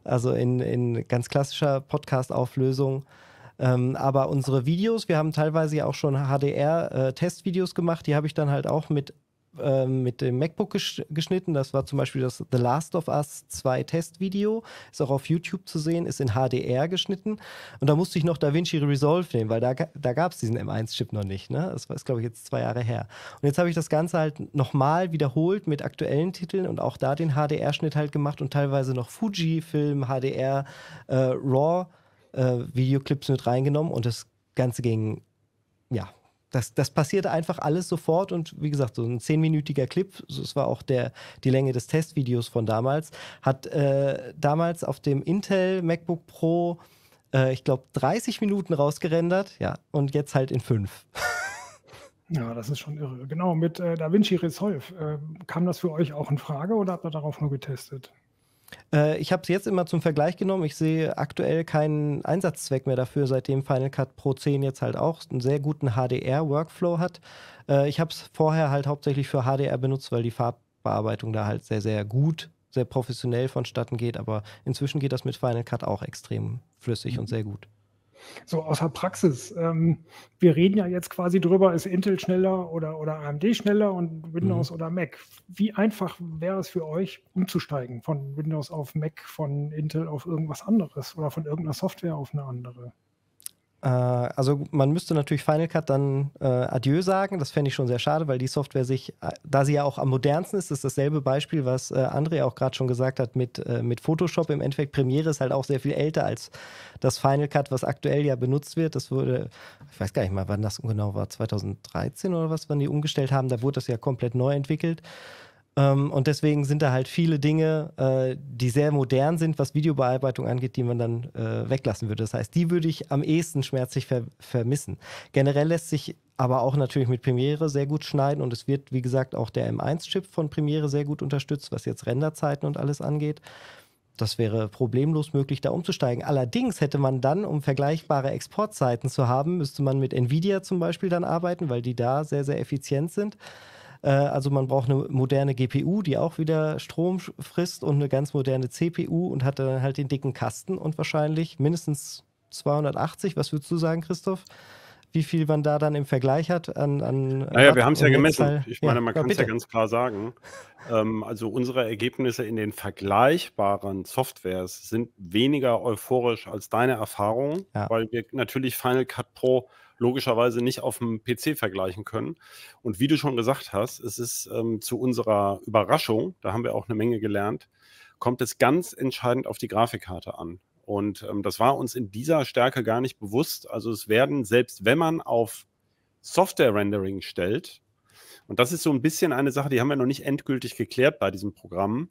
also in, in ganz klassischer Podcast-Auflösung. Ähm, aber unsere Videos, wir haben teilweise ja auch schon HDR-Testvideos äh, gemacht, die habe ich dann halt auch mit ähm, mit dem MacBook geschnitten. Das war zum Beispiel das The Last of Us 2 Testvideo. Ist auch auf YouTube zu sehen, ist in HDR geschnitten. Und da musste ich noch DaVinci Resolve nehmen, weil da, da gab es diesen M1-Chip noch nicht. Ne? Das ist, glaube ich, jetzt zwei Jahre her. Und jetzt habe ich das Ganze halt nochmal wiederholt mit aktuellen Titeln und auch da den HDR-Schnitt halt gemacht und teilweise noch Fuji-Film, HDR, äh, RAW äh, Videoclips mit reingenommen und das Ganze ging, ja, das, das passierte einfach alles sofort und wie gesagt, so ein zehnminütiger Clip, das war auch der, die Länge des Testvideos von damals, hat äh, damals auf dem Intel MacBook Pro, äh, ich glaube, 30 Minuten rausgerendert, ja, und jetzt halt in fünf. Ja, das ist schon irre. Genau, mit äh, Da Vinci Resolve. Ähm, kam das für euch auch in Frage oder habt ihr darauf nur getestet? Äh, ich habe es jetzt immer zum Vergleich genommen. Ich sehe aktuell keinen Einsatzzweck mehr dafür, seitdem Final Cut Pro 10 jetzt halt auch einen sehr guten HDR-Workflow hat. Äh, ich habe es vorher halt hauptsächlich für HDR benutzt, weil die Farbbearbeitung da halt sehr, sehr gut, sehr professionell vonstatten geht. Aber inzwischen geht das mit Final Cut auch extrem flüssig mhm. und sehr gut so aus der Praxis. Ähm, wir reden ja jetzt quasi drüber, ist Intel schneller oder, oder AMD schneller und Windows mhm. oder Mac. Wie einfach wäre es für euch, umzusteigen von Windows auf Mac, von Intel auf irgendwas anderes oder von irgendeiner Software auf eine andere? Äh, also man müsste natürlich Final Cut dann äh, Adieu sagen. Das fände ich schon sehr schade, weil die Software sich, äh, da sie ja auch am modernsten ist, ist dasselbe Beispiel, was äh, André auch gerade schon gesagt hat mit, äh, mit Photoshop. Im Endeffekt Premiere ist halt auch sehr viel älter als das Final Cut, was aktuell ja benutzt wird. Das wurde, ich weiß gar nicht mal, wann das genau war, 2013 oder was, wann die umgestellt haben. Da wurde das ja komplett neu entwickelt. Ähm, und deswegen sind da halt viele Dinge, äh, die sehr modern sind, was Videobearbeitung angeht, die man dann äh, weglassen würde. Das heißt, die würde ich am ehesten schmerzlich ver vermissen. Generell lässt sich aber auch natürlich mit Premiere sehr gut schneiden und es wird, wie gesagt, auch der M1-Chip von Premiere sehr gut unterstützt, was jetzt Renderzeiten und alles angeht. Das wäre problemlos möglich, da umzusteigen. Allerdings hätte man dann, um vergleichbare Exportzeiten zu haben, müsste man mit Nvidia zum Beispiel dann arbeiten, weil die da sehr, sehr effizient sind. Äh, also man braucht eine moderne GPU, die auch wieder Strom frisst und eine ganz moderne CPU und hat dann halt den dicken Kasten und wahrscheinlich mindestens 280. Was würdest du sagen, Christoph? Wie viel man da dann im Vergleich hat an. an naja, wir haben es ja gemessen. Fall. Ich meine, ja, man kann es ja ganz klar sagen. Ähm, also unsere Ergebnisse in den vergleichbaren Softwares sind weniger euphorisch als deine Erfahrung, ja. weil wir natürlich Final Cut Pro logischerweise nicht auf dem PC vergleichen können. Und wie du schon gesagt hast, es ist ähm, zu unserer Überraschung, da haben wir auch eine Menge gelernt, kommt es ganz entscheidend auf die Grafikkarte an. Und ähm, das war uns in dieser Stärke gar nicht bewusst. Also es werden, selbst wenn man auf Software-Rendering stellt, und das ist so ein bisschen eine Sache, die haben wir noch nicht endgültig geklärt bei diesem Programm.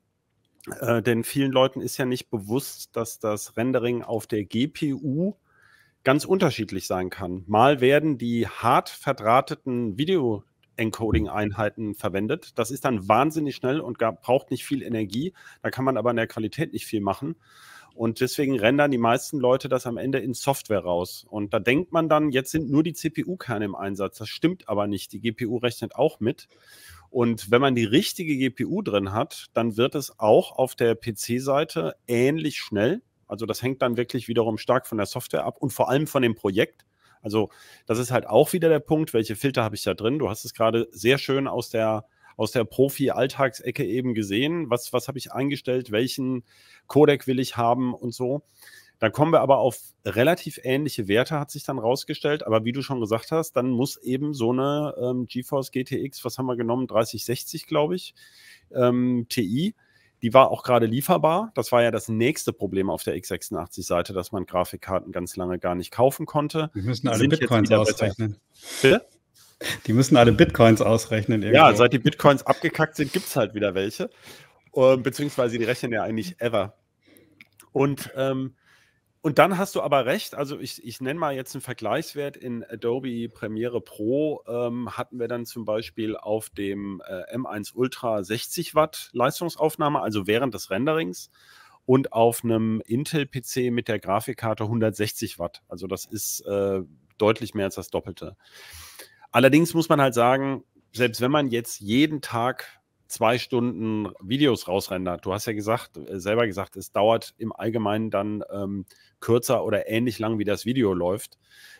Äh, denn vielen Leuten ist ja nicht bewusst, dass das Rendering auf der GPU ganz unterschiedlich sein kann. Mal werden die hart verdrahteten Video Encoding-Einheiten verwendet. Das ist dann wahnsinnig schnell und gar, braucht nicht viel Energie. Da kann man aber in der Qualität nicht viel machen. Und deswegen rendern die meisten Leute das am Ende in Software raus. Und da denkt man dann, jetzt sind nur die CPU-Kerne im Einsatz. Das stimmt aber nicht. Die GPU rechnet auch mit. Und wenn man die richtige GPU drin hat, dann wird es auch auf der PC-Seite ähnlich schnell. Also das hängt dann wirklich wiederum stark von der Software ab und vor allem von dem Projekt. Also das ist halt auch wieder der Punkt, welche Filter habe ich da drin? Du hast es gerade sehr schön aus der aus der Profi-Alltagsecke eben gesehen. Was, was habe ich eingestellt? Welchen Codec will ich haben und so? Dann kommen wir aber auf relativ ähnliche Werte, hat sich dann rausgestellt. Aber wie du schon gesagt hast, dann muss eben so eine ähm, GeForce GTX, was haben wir genommen? 3060, glaube ich, ähm, TI die war auch gerade lieferbar. Das war ja das nächste Problem auf der x86-Seite, dass man Grafikkarten ganz lange gar nicht kaufen konnte. Wir müssen alle Bitcoins ausrechnen. Bitte? Die müssen alle Bitcoins ausrechnen. Irgendwo. Ja, seit die Bitcoins abgekackt sind, gibt es halt wieder welche. Ähm, beziehungsweise die rechnen ja eigentlich ever. Und ähm, und dann hast du aber recht, also ich, ich nenne mal jetzt einen Vergleichswert. In Adobe Premiere Pro ähm, hatten wir dann zum Beispiel auf dem äh, M1 Ultra 60 Watt Leistungsaufnahme, also während des Renderings, und auf einem Intel-PC mit der Grafikkarte 160 Watt. Also das ist äh, deutlich mehr als das Doppelte. Allerdings muss man halt sagen, selbst wenn man jetzt jeden Tag zwei Stunden Videos rausrendert. Du hast ja gesagt, äh, selber gesagt, es dauert im Allgemeinen dann ähm, kürzer oder ähnlich lang, wie das Video läuft.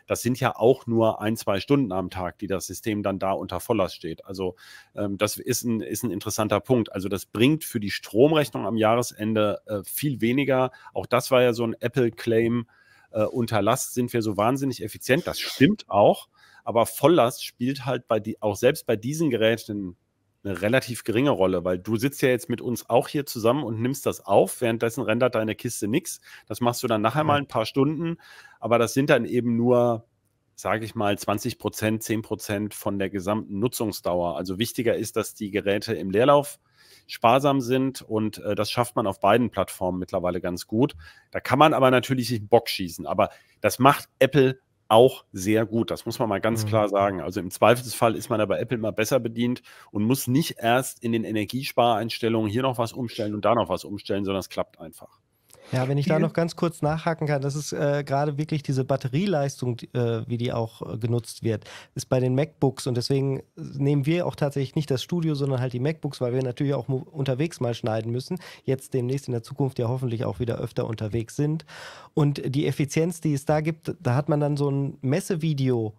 Das sind ja auch nur ein, zwei Stunden am Tag, die das System dann da unter Volllast steht. Also ähm, das ist ein, ist ein interessanter Punkt. Also das bringt für die Stromrechnung am Jahresende äh, viel weniger. Auch das war ja so ein Apple-Claim. Äh, unter Last sind wir so wahnsinnig effizient. Das stimmt auch. Aber Volllast spielt halt bei die, auch selbst bei diesen Geräten eine relativ geringe Rolle, weil du sitzt ja jetzt mit uns auch hier zusammen und nimmst das auf, währenddessen rendert deine Kiste nichts. Das machst du dann nachher mal ein paar Stunden, aber das sind dann eben nur, sage ich mal, 20 Prozent, 10 Prozent von der gesamten Nutzungsdauer. Also wichtiger ist, dass die Geräte im Leerlauf sparsam sind und äh, das schafft man auf beiden Plattformen mittlerweile ganz gut. Da kann man aber natürlich sich Bock schießen, aber das macht Apple auch sehr gut. Das muss man mal ganz mhm. klar sagen. Also im Zweifelsfall ist man da bei Apple immer besser bedient und muss nicht erst in den Energiespareinstellungen hier noch was umstellen und da noch was umstellen, sondern es klappt einfach. Ja, wenn ich da noch ganz kurz nachhaken kann, das ist äh, gerade wirklich diese Batterieleistung, äh, wie die auch äh, genutzt wird, ist bei den MacBooks und deswegen äh, nehmen wir auch tatsächlich nicht das Studio, sondern halt die MacBooks, weil wir natürlich auch unterwegs mal schneiden müssen. Jetzt demnächst in der Zukunft ja hoffentlich auch wieder öfter unterwegs sind. Und die Effizienz, die es da gibt, da hat man dann so ein Messevideo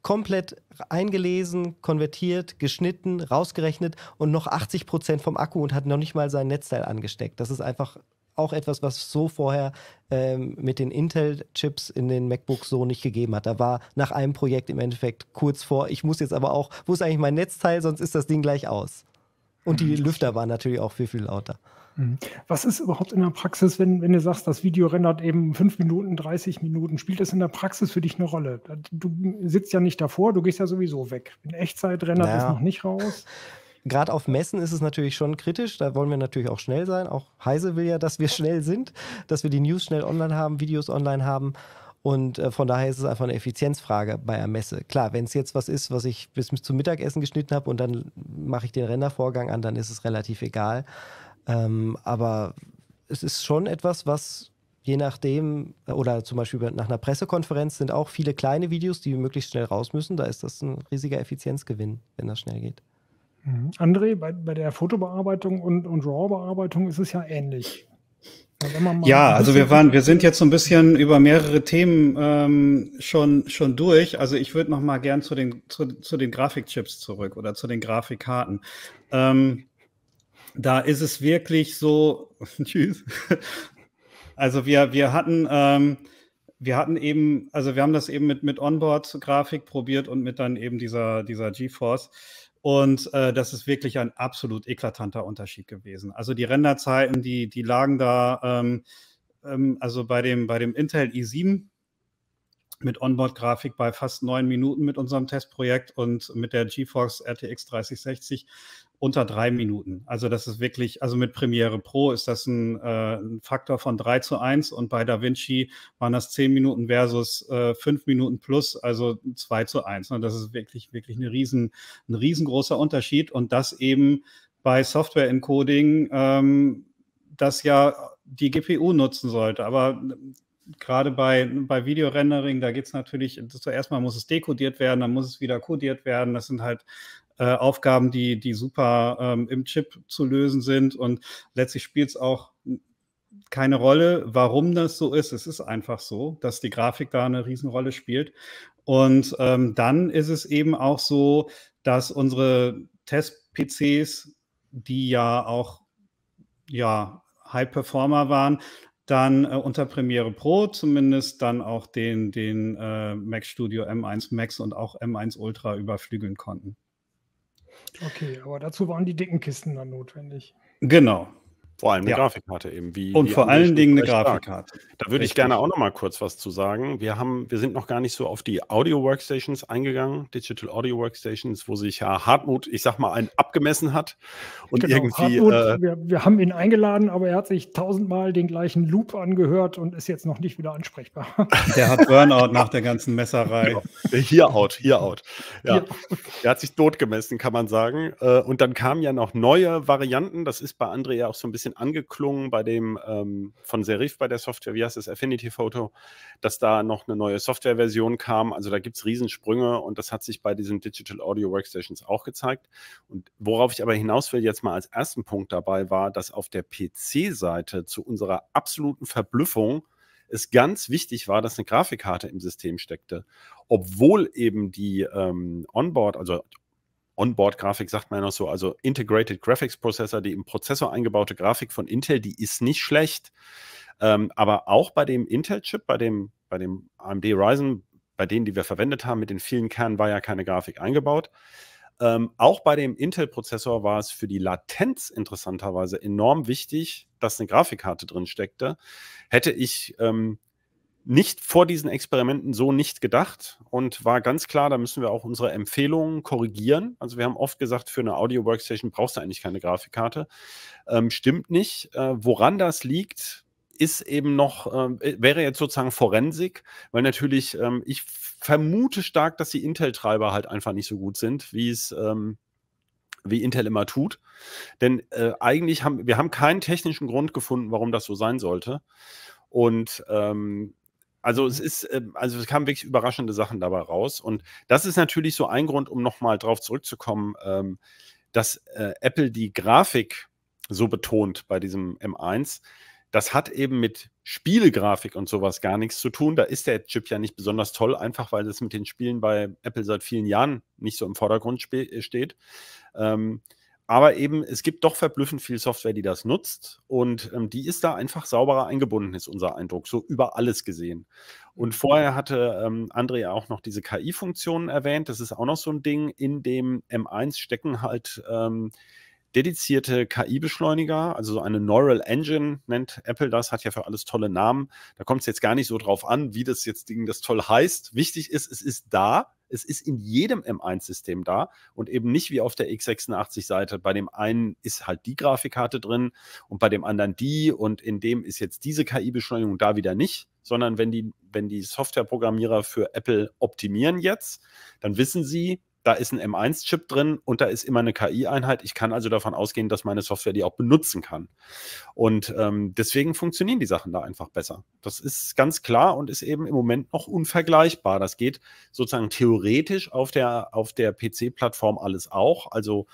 komplett eingelesen, konvertiert, geschnitten, rausgerechnet und noch 80 Prozent vom Akku und hat noch nicht mal sein Netzteil angesteckt. Das ist einfach auch etwas, was so vorher ähm, mit den Intel-Chips in den MacBooks so nicht gegeben hat. Da war nach einem Projekt im Endeffekt kurz vor, ich muss jetzt aber auch, wo ist eigentlich mein Netzteil, sonst ist das Ding gleich aus. Und die mhm. Lüfter waren natürlich auch viel, viel lauter. Mhm. Was ist überhaupt in der Praxis, wenn, wenn du sagst, das Video rendert eben 5 Minuten, 30 Minuten? Spielt das in der Praxis für dich eine Rolle? Du sitzt ja nicht davor, du gehst ja sowieso weg. In Echtzeit rendert naja. es noch nicht raus. gerade auf Messen ist es natürlich schon kritisch. Da wollen wir natürlich auch schnell sein. Auch Heise will ja, dass wir schnell sind, dass wir die News schnell online haben, Videos online haben. Und äh, von daher ist es einfach eine Effizienzfrage bei einer Messe. Klar, wenn es jetzt was ist, was ich bis zum Mittagessen geschnitten habe und dann mache ich den Rendervorgang an, dann ist es relativ egal. Ähm, aber es ist schon etwas, was je nachdem, äh, oder zum Beispiel nach einer Pressekonferenz sind auch viele kleine Videos, die möglichst schnell raus müssen. Da ist das ein riesiger Effizienzgewinn, wenn das schnell geht. Mhm. André, bei, bei der Fotobearbeitung und, und RAW-Bearbeitung ist es ja ähnlich. Ja, also wir waren, wir sind jetzt so ein bisschen über mehrere Themen ähm, schon schon durch. Also ich würde noch mal gern zu den zu, zu den Grafikchips zurück oder zu den Grafikkarten. Ähm, da ist es wirklich so. Tschüss. Also wir wir hatten ähm, wir hatten eben, also wir haben das eben mit, mit Onboard-Grafik probiert und mit dann eben dieser, dieser GeForce. Und äh, das ist wirklich ein absolut eklatanter Unterschied gewesen. Also die Renderzeiten, die, die lagen da, ähm, ähm, also bei dem, bei dem Intel i7 mit Onboard-Grafik bei fast neun Minuten mit unserem Testprojekt und mit der GeForce RTX 3060 unter drei Minuten. Also das ist wirklich, also mit Premiere Pro ist das ein, äh, ein Faktor von drei zu eins und bei DaVinci waren das zehn Minuten versus äh, fünf Minuten plus, also zwei zu eins. Und das ist wirklich, wirklich eine riesen, ein riesengroßer Unterschied und das eben bei Software-Encoding, ähm, das ja die GPU nutzen sollte. Aber ähm, gerade bei, bei Videorendering, da geht es natürlich, zuerst mal muss es dekodiert werden, dann muss es wieder kodiert werden. Das sind halt äh, Aufgaben, die, die super ähm, im Chip zu lösen sind. Und letztlich spielt es auch keine Rolle, warum das so ist. Es ist einfach so, dass die Grafik da eine Riesenrolle spielt. Und ähm, dann ist es eben auch so, dass unsere Test-PCs, die ja auch ja, High-Performer waren, dann äh, unter Premiere Pro zumindest dann auch den, den äh, Mac Studio M1 Max und auch M1 Ultra überflügeln konnten. Okay, aber dazu waren die dicken Kisten dann notwendig. Genau, vor allem eine ja. Grafikkarte eben. Wie, und wie vor allen Dingen eine Grafikkarte. Da würde ich gerne auch noch mal kurz was zu sagen. Wir, haben, wir sind noch gar nicht so auf die Audio-Workstations eingegangen, Digital Audio Workstations, wo sich ja Hartmut, ich sag mal, einen abgemessen hat. Und genau, irgendwie. Hartmut, äh, wir, wir, haben ihn eingeladen, aber er hat sich tausendmal den gleichen Loop angehört und ist jetzt noch nicht wieder ansprechbar. Der hat Burnout nach der ganzen Messerei. Genau. Äh, hier out, hier out. Ja. Hier. Er hat sich totgemessen, kann man sagen. Äh, und dann kamen ja noch neue Varianten. Das ist bei André ja auch so ein bisschen bisschen angeklungen bei dem ähm, von Serif bei der Software, wie heißt das, Affinity Photo, dass da noch eine neue Softwareversion kam. Also da gibt es Riesensprünge und das hat sich bei diesen Digital Audio Workstations auch gezeigt. Und worauf ich aber hinaus will, jetzt mal als ersten Punkt dabei war, dass auf der PC-Seite zu unserer absoluten Verblüffung es ganz wichtig war, dass eine Grafikkarte im System steckte, obwohl eben die ähm, Onboard, also Onboard-Grafik sagt man ja noch so, also Integrated Graphics Processor, die im Prozessor eingebaute Grafik von Intel, die ist nicht schlecht. Ähm, aber auch bei dem Intel-Chip, bei dem, bei dem AMD Ryzen, bei denen, die wir verwendet haben, mit den vielen Kernen war ja keine Grafik eingebaut. Ähm, auch bei dem Intel-Prozessor war es für die Latenz interessanterweise enorm wichtig, dass eine Grafikkarte drin steckte. Hätte ich ähm, nicht vor diesen Experimenten so nicht gedacht und war ganz klar, da müssen wir auch unsere Empfehlungen korrigieren. Also wir haben oft gesagt, für eine Audio-Workstation brauchst du eigentlich keine Grafikkarte. Ähm, stimmt nicht. Äh, woran das liegt, ist eben noch, ähm, äh, wäre jetzt sozusagen Forensik, weil natürlich, ähm, ich vermute stark, dass die Intel-Treiber halt einfach nicht so gut sind, wie es ähm, wie Intel immer tut. Denn äh, eigentlich haben wir haben keinen technischen Grund gefunden, warum das so sein sollte. Und ähm, also es ist, ähm, also es kamen wirklich überraschende Sachen dabei raus. Und das ist natürlich so ein Grund, um nochmal drauf zurückzukommen, ähm, dass äh, Apple die Grafik so betont bei diesem M1. Das hat eben mit Spielegrafik und sowas gar nichts zu tun. Da ist der Chip ja nicht besonders toll, einfach weil das mit den Spielen bei Apple seit vielen Jahren nicht so im Vordergrund äh, steht. Ähm, aber eben, es gibt doch verblüffend viel Software, die das nutzt und ähm, die ist da einfach sauberer eingebunden, ist unser Eindruck, so über alles gesehen. Und mhm. vorher hatte ähm, André auch noch diese KI-Funktionen erwähnt, das ist auch noch so ein Ding, in dem M1 stecken halt ähm, dedizierte KI-Beschleuniger, also so eine Neural Engine nennt Apple das, hat ja für alles tolle Namen. Da kommt es jetzt gar nicht so drauf an, wie das jetzt Ding das toll heißt. Wichtig ist, es ist da. Es ist in jedem M1-System da und eben nicht wie auf der x86-Seite. Bei dem einen ist halt die Grafikkarte drin und bei dem anderen die und in dem ist jetzt diese KI-Beschleunigung da wieder nicht, sondern wenn die, wenn die Softwareprogrammierer für Apple optimieren jetzt, dann wissen sie, da ist ein M1-Chip drin und da ist immer eine KI-Einheit. Ich kann also davon ausgehen, dass meine Software die auch benutzen kann. Und ähm, deswegen funktionieren die Sachen da einfach besser. Das ist ganz klar und ist eben im Moment noch unvergleichbar. Das geht sozusagen theoretisch auf der, auf der PC-Plattform alles auch. Also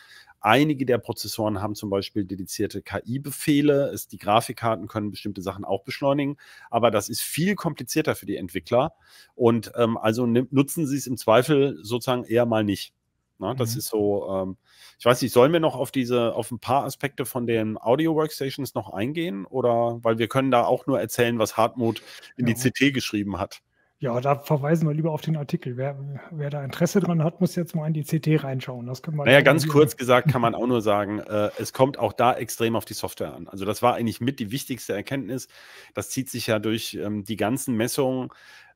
Einige der Prozessoren haben zum Beispiel dedizierte KI-Befehle. Die Grafikkarten können bestimmte Sachen auch beschleunigen, aber das ist viel komplizierter für die Entwickler. Und ähm, also nutzen sie es im Zweifel sozusagen eher mal nicht. Na, ne? das mhm. ist so, ähm, ich weiß nicht, sollen wir noch auf diese, auf ein paar Aspekte von den Audio-Workstations noch eingehen? Oder weil wir können da auch nur erzählen, was Hartmut in ja. die CT geschrieben hat. Ja, da verweisen wir lieber auf den Artikel. Wer, wer da Interesse dran hat, muss jetzt mal in die CT reinschauen. Das können wir naja, ganz kurz gesagt kann man auch nur sagen, äh, es kommt auch da extrem auf die Software an. Also das war eigentlich mit die wichtigste Erkenntnis. Das zieht sich ja durch ähm, die ganzen Messungen.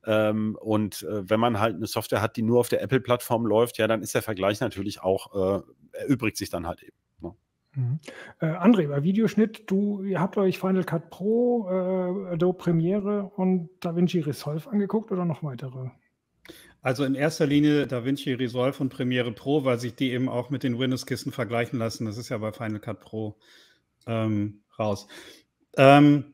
Ähm, und äh, wenn man halt eine Software hat, die nur auf der Apple-Plattform läuft, ja, dann ist der Vergleich natürlich auch, äh, erübrigt sich dann halt eben. Mhm. Äh, André, bei Videoschnitt, du, ihr habt euch Final Cut Pro, äh, Adobe Premiere und DaVinci Resolve angeguckt oder noch weitere? Also in erster Linie DaVinci Resolve und Premiere Pro, weil sich die eben auch mit den Windows-Kisten vergleichen lassen. Das ist ja bei Final Cut Pro ähm, raus. Ähm,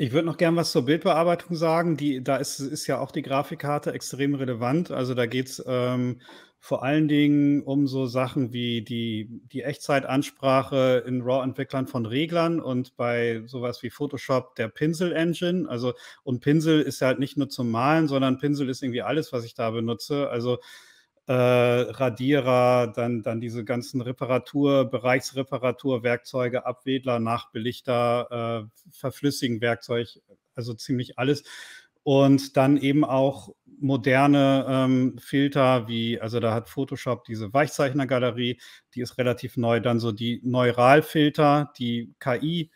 ich würde noch gern was zur Bildbearbeitung sagen. Die, da ist, ist ja auch die Grafikkarte extrem relevant. Also da geht es ähm, vor allen Dingen um so Sachen wie die, die Echtzeitansprache in RAW-Entwicklern von Reglern und bei sowas wie Photoshop der Pinsel-Engine. Also, und Pinsel ist halt nicht nur zum Malen, sondern Pinsel ist irgendwie alles, was ich da benutze. Also äh, Radierer, dann, dann diese ganzen Reparatur, Bereichsreparatur, Werkzeuge, Abwedler, Nachbelichter, äh, verflüssigen Werkzeug, also ziemlich alles. Und dann eben auch moderne ähm, Filter, wie, also da hat Photoshop diese Weichzeichnergalerie, die ist relativ neu. Dann so die Neuralfilter, die KI,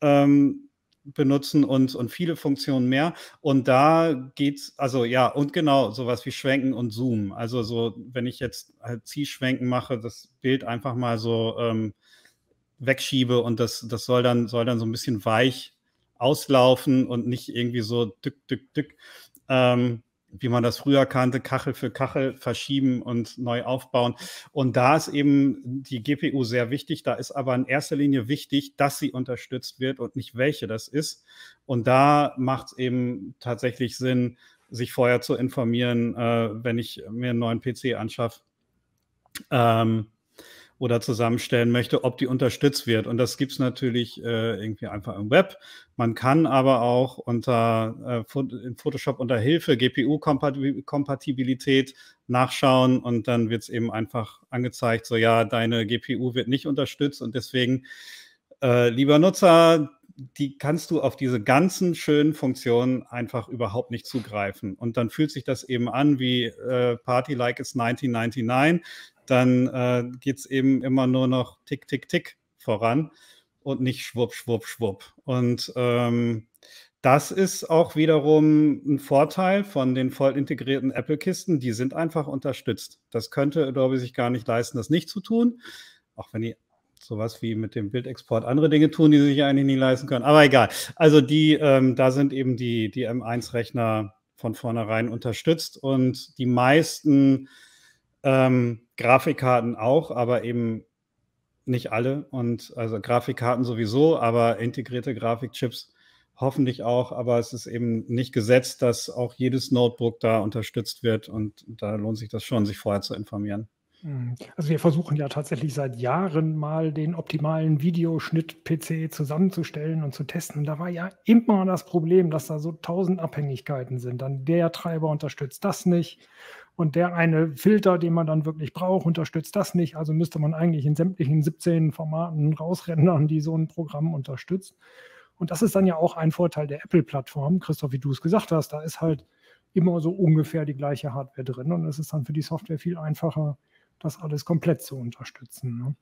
ähm, benutzen und, und viele Funktionen mehr. Und da geht's, also ja, und genau, sowas wie Schwenken und Zoom. Also so, wenn ich jetzt halt Zielschwenken mache, das Bild einfach mal so ähm, wegschiebe und das, das soll dann, soll dann so ein bisschen weich auslaufen und nicht irgendwie so dück, dück, dück. Ähm, wie man das früher kannte, Kachel für Kachel verschieben und neu aufbauen. Und da ist eben die GPU sehr wichtig. Da ist aber in erster Linie wichtig, dass sie unterstützt wird und nicht welche das ist. Und da macht es eben tatsächlich Sinn, sich vorher zu informieren, äh, wenn ich mir einen neuen PC anschaffe. Ähm, oder zusammenstellen möchte, ob die unterstützt wird. Und das gibt es natürlich äh, irgendwie einfach im Web. Man kann aber auch unter äh, in Photoshop unter Hilfe GPU-Kompatibilität nachschauen und dann wird es eben einfach angezeigt, so ja, deine GPU wird nicht unterstützt und deswegen, äh, lieber Nutzer, die kannst du auf diese ganzen schönen Funktionen einfach überhaupt nicht zugreifen. Und dann fühlt sich das eben an wie äh, Party Like It's 1999 dann äh, geht es eben immer nur noch tick, tick, tick voran und nicht schwupp, schwupp, schwupp. Und ähm, das ist auch wiederum ein Vorteil von den voll integrierten Apple-Kisten. Die sind einfach unterstützt. Das könnte Adobe sich gar nicht leisten, das nicht zu tun. Auch wenn die sowas wie mit dem Bildexport andere Dinge tun, die sie sich eigentlich nie leisten können. Aber egal. Also die, ähm, da sind eben die, die M1-Rechner von vornherein unterstützt und die meisten ähm, Grafikkarten auch, aber eben nicht alle. Und also Grafikkarten sowieso, aber integrierte Grafikchips hoffentlich auch. Aber es ist eben nicht gesetzt, dass auch jedes Notebook da unterstützt wird. Und da lohnt sich das schon, sich vorher zu informieren. Hm. Also wir versuchen ja tatsächlich seit Jahren mal den optimalen Videoschnitt-PC zusammenzustellen und zu testen. Und da war ja immer das Problem, dass da so tausend Abhängigkeiten sind. Dann der Treiber unterstützt das nicht und der eine Filter, den man dann wirklich braucht, unterstützt das nicht. Also müsste man eigentlich in sämtlichen 17 Formaten rausrendern, die so ein Programm unterstützt. Und das ist dann ja auch ein Vorteil der Apple-Plattform. Christoph, wie du es gesagt hast, da ist halt immer so ungefähr die gleiche Hardware drin und es ist dann für die Software viel einfacher, das alles komplett zu unterstützen. Ne?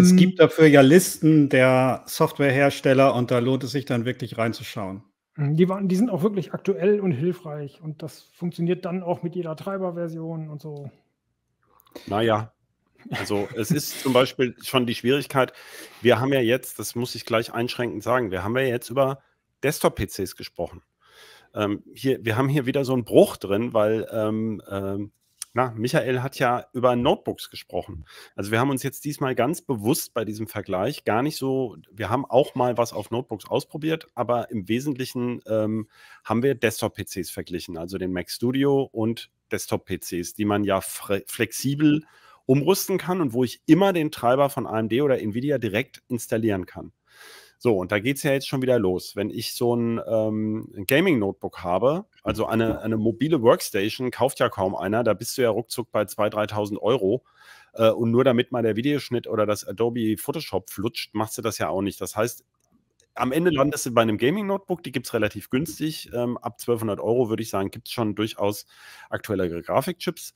Es ähm, gibt dafür ja Listen der Softwarehersteller und da lohnt es sich dann wirklich reinzuschauen. Mhm, die, waren, die sind auch wirklich aktuell und hilfreich und das funktioniert dann auch mit jeder Treiberversion und so. Naja, also es ist zum Beispiel schon die Schwierigkeit, wir haben ja jetzt, das muss ich gleich einschränkend sagen, wir haben ja jetzt über Desktop-PCs gesprochen. Ähm, hier, wir haben hier wieder so einen Bruch drin, weil ähm, ähm, na, Michael hat ja über Notebooks gesprochen. Also wir haben uns jetzt diesmal ganz bewusst bei diesem Vergleich gar nicht so, wir haben auch mal was auf Notebooks ausprobiert, aber im Wesentlichen ähm, haben wir Desktop-PCs verglichen, also den Mac Studio und Desktop-PCs, die man ja flexibel umrüsten kann und wo ich immer den Treiber von AMD oder Nvidia direkt installieren kann. So, und da geht es ja jetzt schon wieder los. Wenn ich so ein, ähm, ein Gaming-Notebook habe, also eine, eine mobile Workstation, kauft ja kaum einer, da bist du ja ruckzuck bei 2.000, 3.000 Euro. Äh, und nur damit mal der Videoschnitt oder das Adobe Photoshop flutscht, machst du das ja auch nicht. Das heißt, am Ende landest du bei einem Gaming-Notebook, die gibt es relativ günstig. Ähm, ab 1200 Euro würde ich sagen, gibt es schon durchaus aktuellere Grafikchips.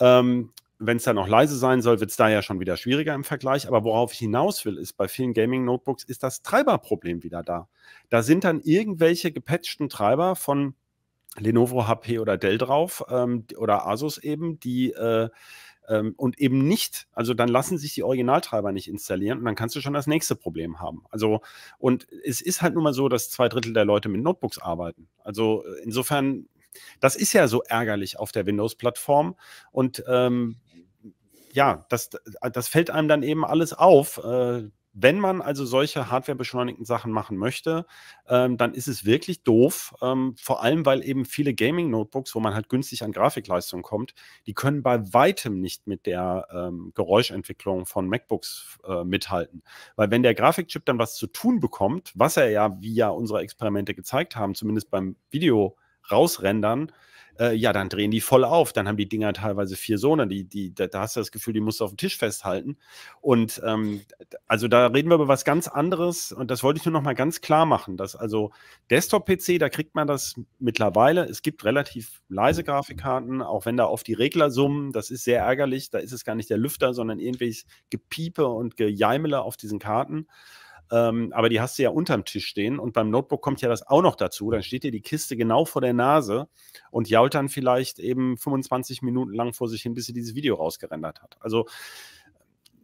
Ähm, wenn es dann auch leise sein soll, wird es da ja schon wieder schwieriger im Vergleich. Aber worauf ich hinaus will, ist, bei vielen Gaming-Notebooks ist das Treiberproblem wieder da. Da sind dann irgendwelche gepatchten Treiber von Lenovo, HP oder Dell drauf ähm, oder Asus eben, die äh, ähm, und eben nicht, also dann lassen sich die Originaltreiber nicht installieren und dann kannst du schon das nächste Problem haben. Also, und es ist halt nun mal so, dass zwei Drittel der Leute mit Notebooks arbeiten. Also äh, insofern das ist ja so ärgerlich auf der Windows-Plattform. Und ähm, ja, das, das fällt einem dann eben alles auf. Äh, wenn man also solche hardwarebeschleunigten Sachen machen möchte, ähm, dann ist es wirklich doof. Ähm, vor allem, weil eben viele Gaming-Notebooks, wo man halt günstig an Grafikleistung kommt, die können bei weitem nicht mit der ähm, Geräuschentwicklung von MacBooks äh, mithalten. Weil wenn der Grafikchip dann was zu tun bekommt, was er ja, wie ja unsere Experimente gezeigt haben, zumindest beim Video- rausrendern, äh, ja, dann drehen die voll auf. Dann haben die Dinger teilweise vier Sohne. Die, die, da, hast du das Gefühl, die musst du auf dem Tisch festhalten. Und ähm, also da reden wir über was ganz anderes. Und das wollte ich nur noch mal ganz klar machen, dass also Desktop-PC, da kriegt man das mittlerweile. Es gibt relativ leise Grafikkarten, auch wenn da oft die Regler summen. Das ist sehr ärgerlich. Da ist es gar nicht der Lüfter, sondern irgendwelches Gepiepe und Gejeimele auf diesen Karten. Ähm, aber die hast du ja unterm Tisch stehen und beim Notebook kommt ja das auch noch dazu. Dann steht dir die Kiste genau vor der Nase und jault dann vielleicht eben 25 Minuten lang vor sich hin, bis sie dieses Video rausgerendert hat. Also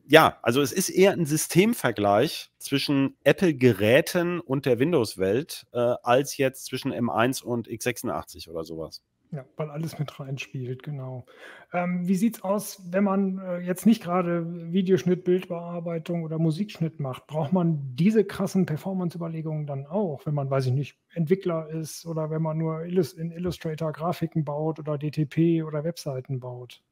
ja, also es ist eher ein Systemvergleich zwischen Apple-Geräten und der Windows-Welt äh, als jetzt zwischen M1 und x86 oder sowas. Ja, weil alles mit reinspielt, genau. Ähm, wie sieht es aus, wenn man äh, jetzt nicht gerade Videoschnitt, Bildbearbeitung oder Musikschnitt macht? Braucht man diese krassen Performance-Überlegungen dann auch, wenn man, weiß ich nicht, Entwickler ist oder wenn man nur Illust in Illustrator Grafiken baut oder DTP oder Webseiten baut?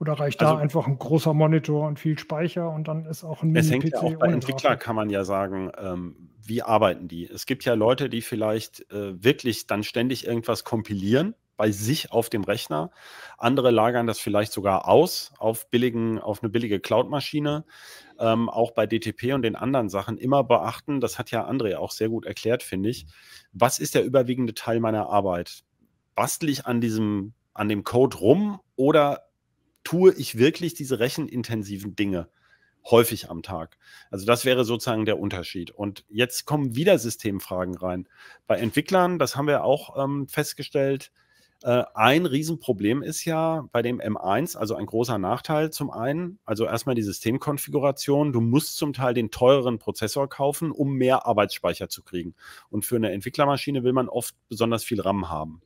Oder reicht also, da einfach ein großer Monitor und viel Speicher und dann ist auch ein Mini-PC? Es hängt ja auch bei Entwickler, kann man ja sagen, ähm, wie arbeiten die? Es gibt ja Leute, die vielleicht äh, wirklich dann ständig irgendwas kompilieren bei sich auf dem Rechner. Andere lagern das vielleicht sogar aus auf, billigen, auf eine billige Cloud-Maschine. Ähm, auch bei DTP und den anderen Sachen immer beachten, das hat ja André auch sehr gut erklärt, finde ich. Was ist der überwiegende Teil meiner Arbeit? Bastel ich an diesem an dem Code rum oder tue ich wirklich diese rechenintensiven Dinge häufig am Tag. Also das wäre sozusagen der Unterschied. Und jetzt kommen wieder Systemfragen rein. Bei Entwicklern, das haben wir auch ähm, festgestellt, äh, ein Riesenproblem ist ja bei dem M1, also ein großer Nachteil zum einen, also erstmal die Systemkonfiguration. Du musst zum Teil den teureren Prozessor kaufen, um mehr Arbeitsspeicher zu kriegen. Und für eine Entwicklermaschine will man oft besonders viel RAM haben.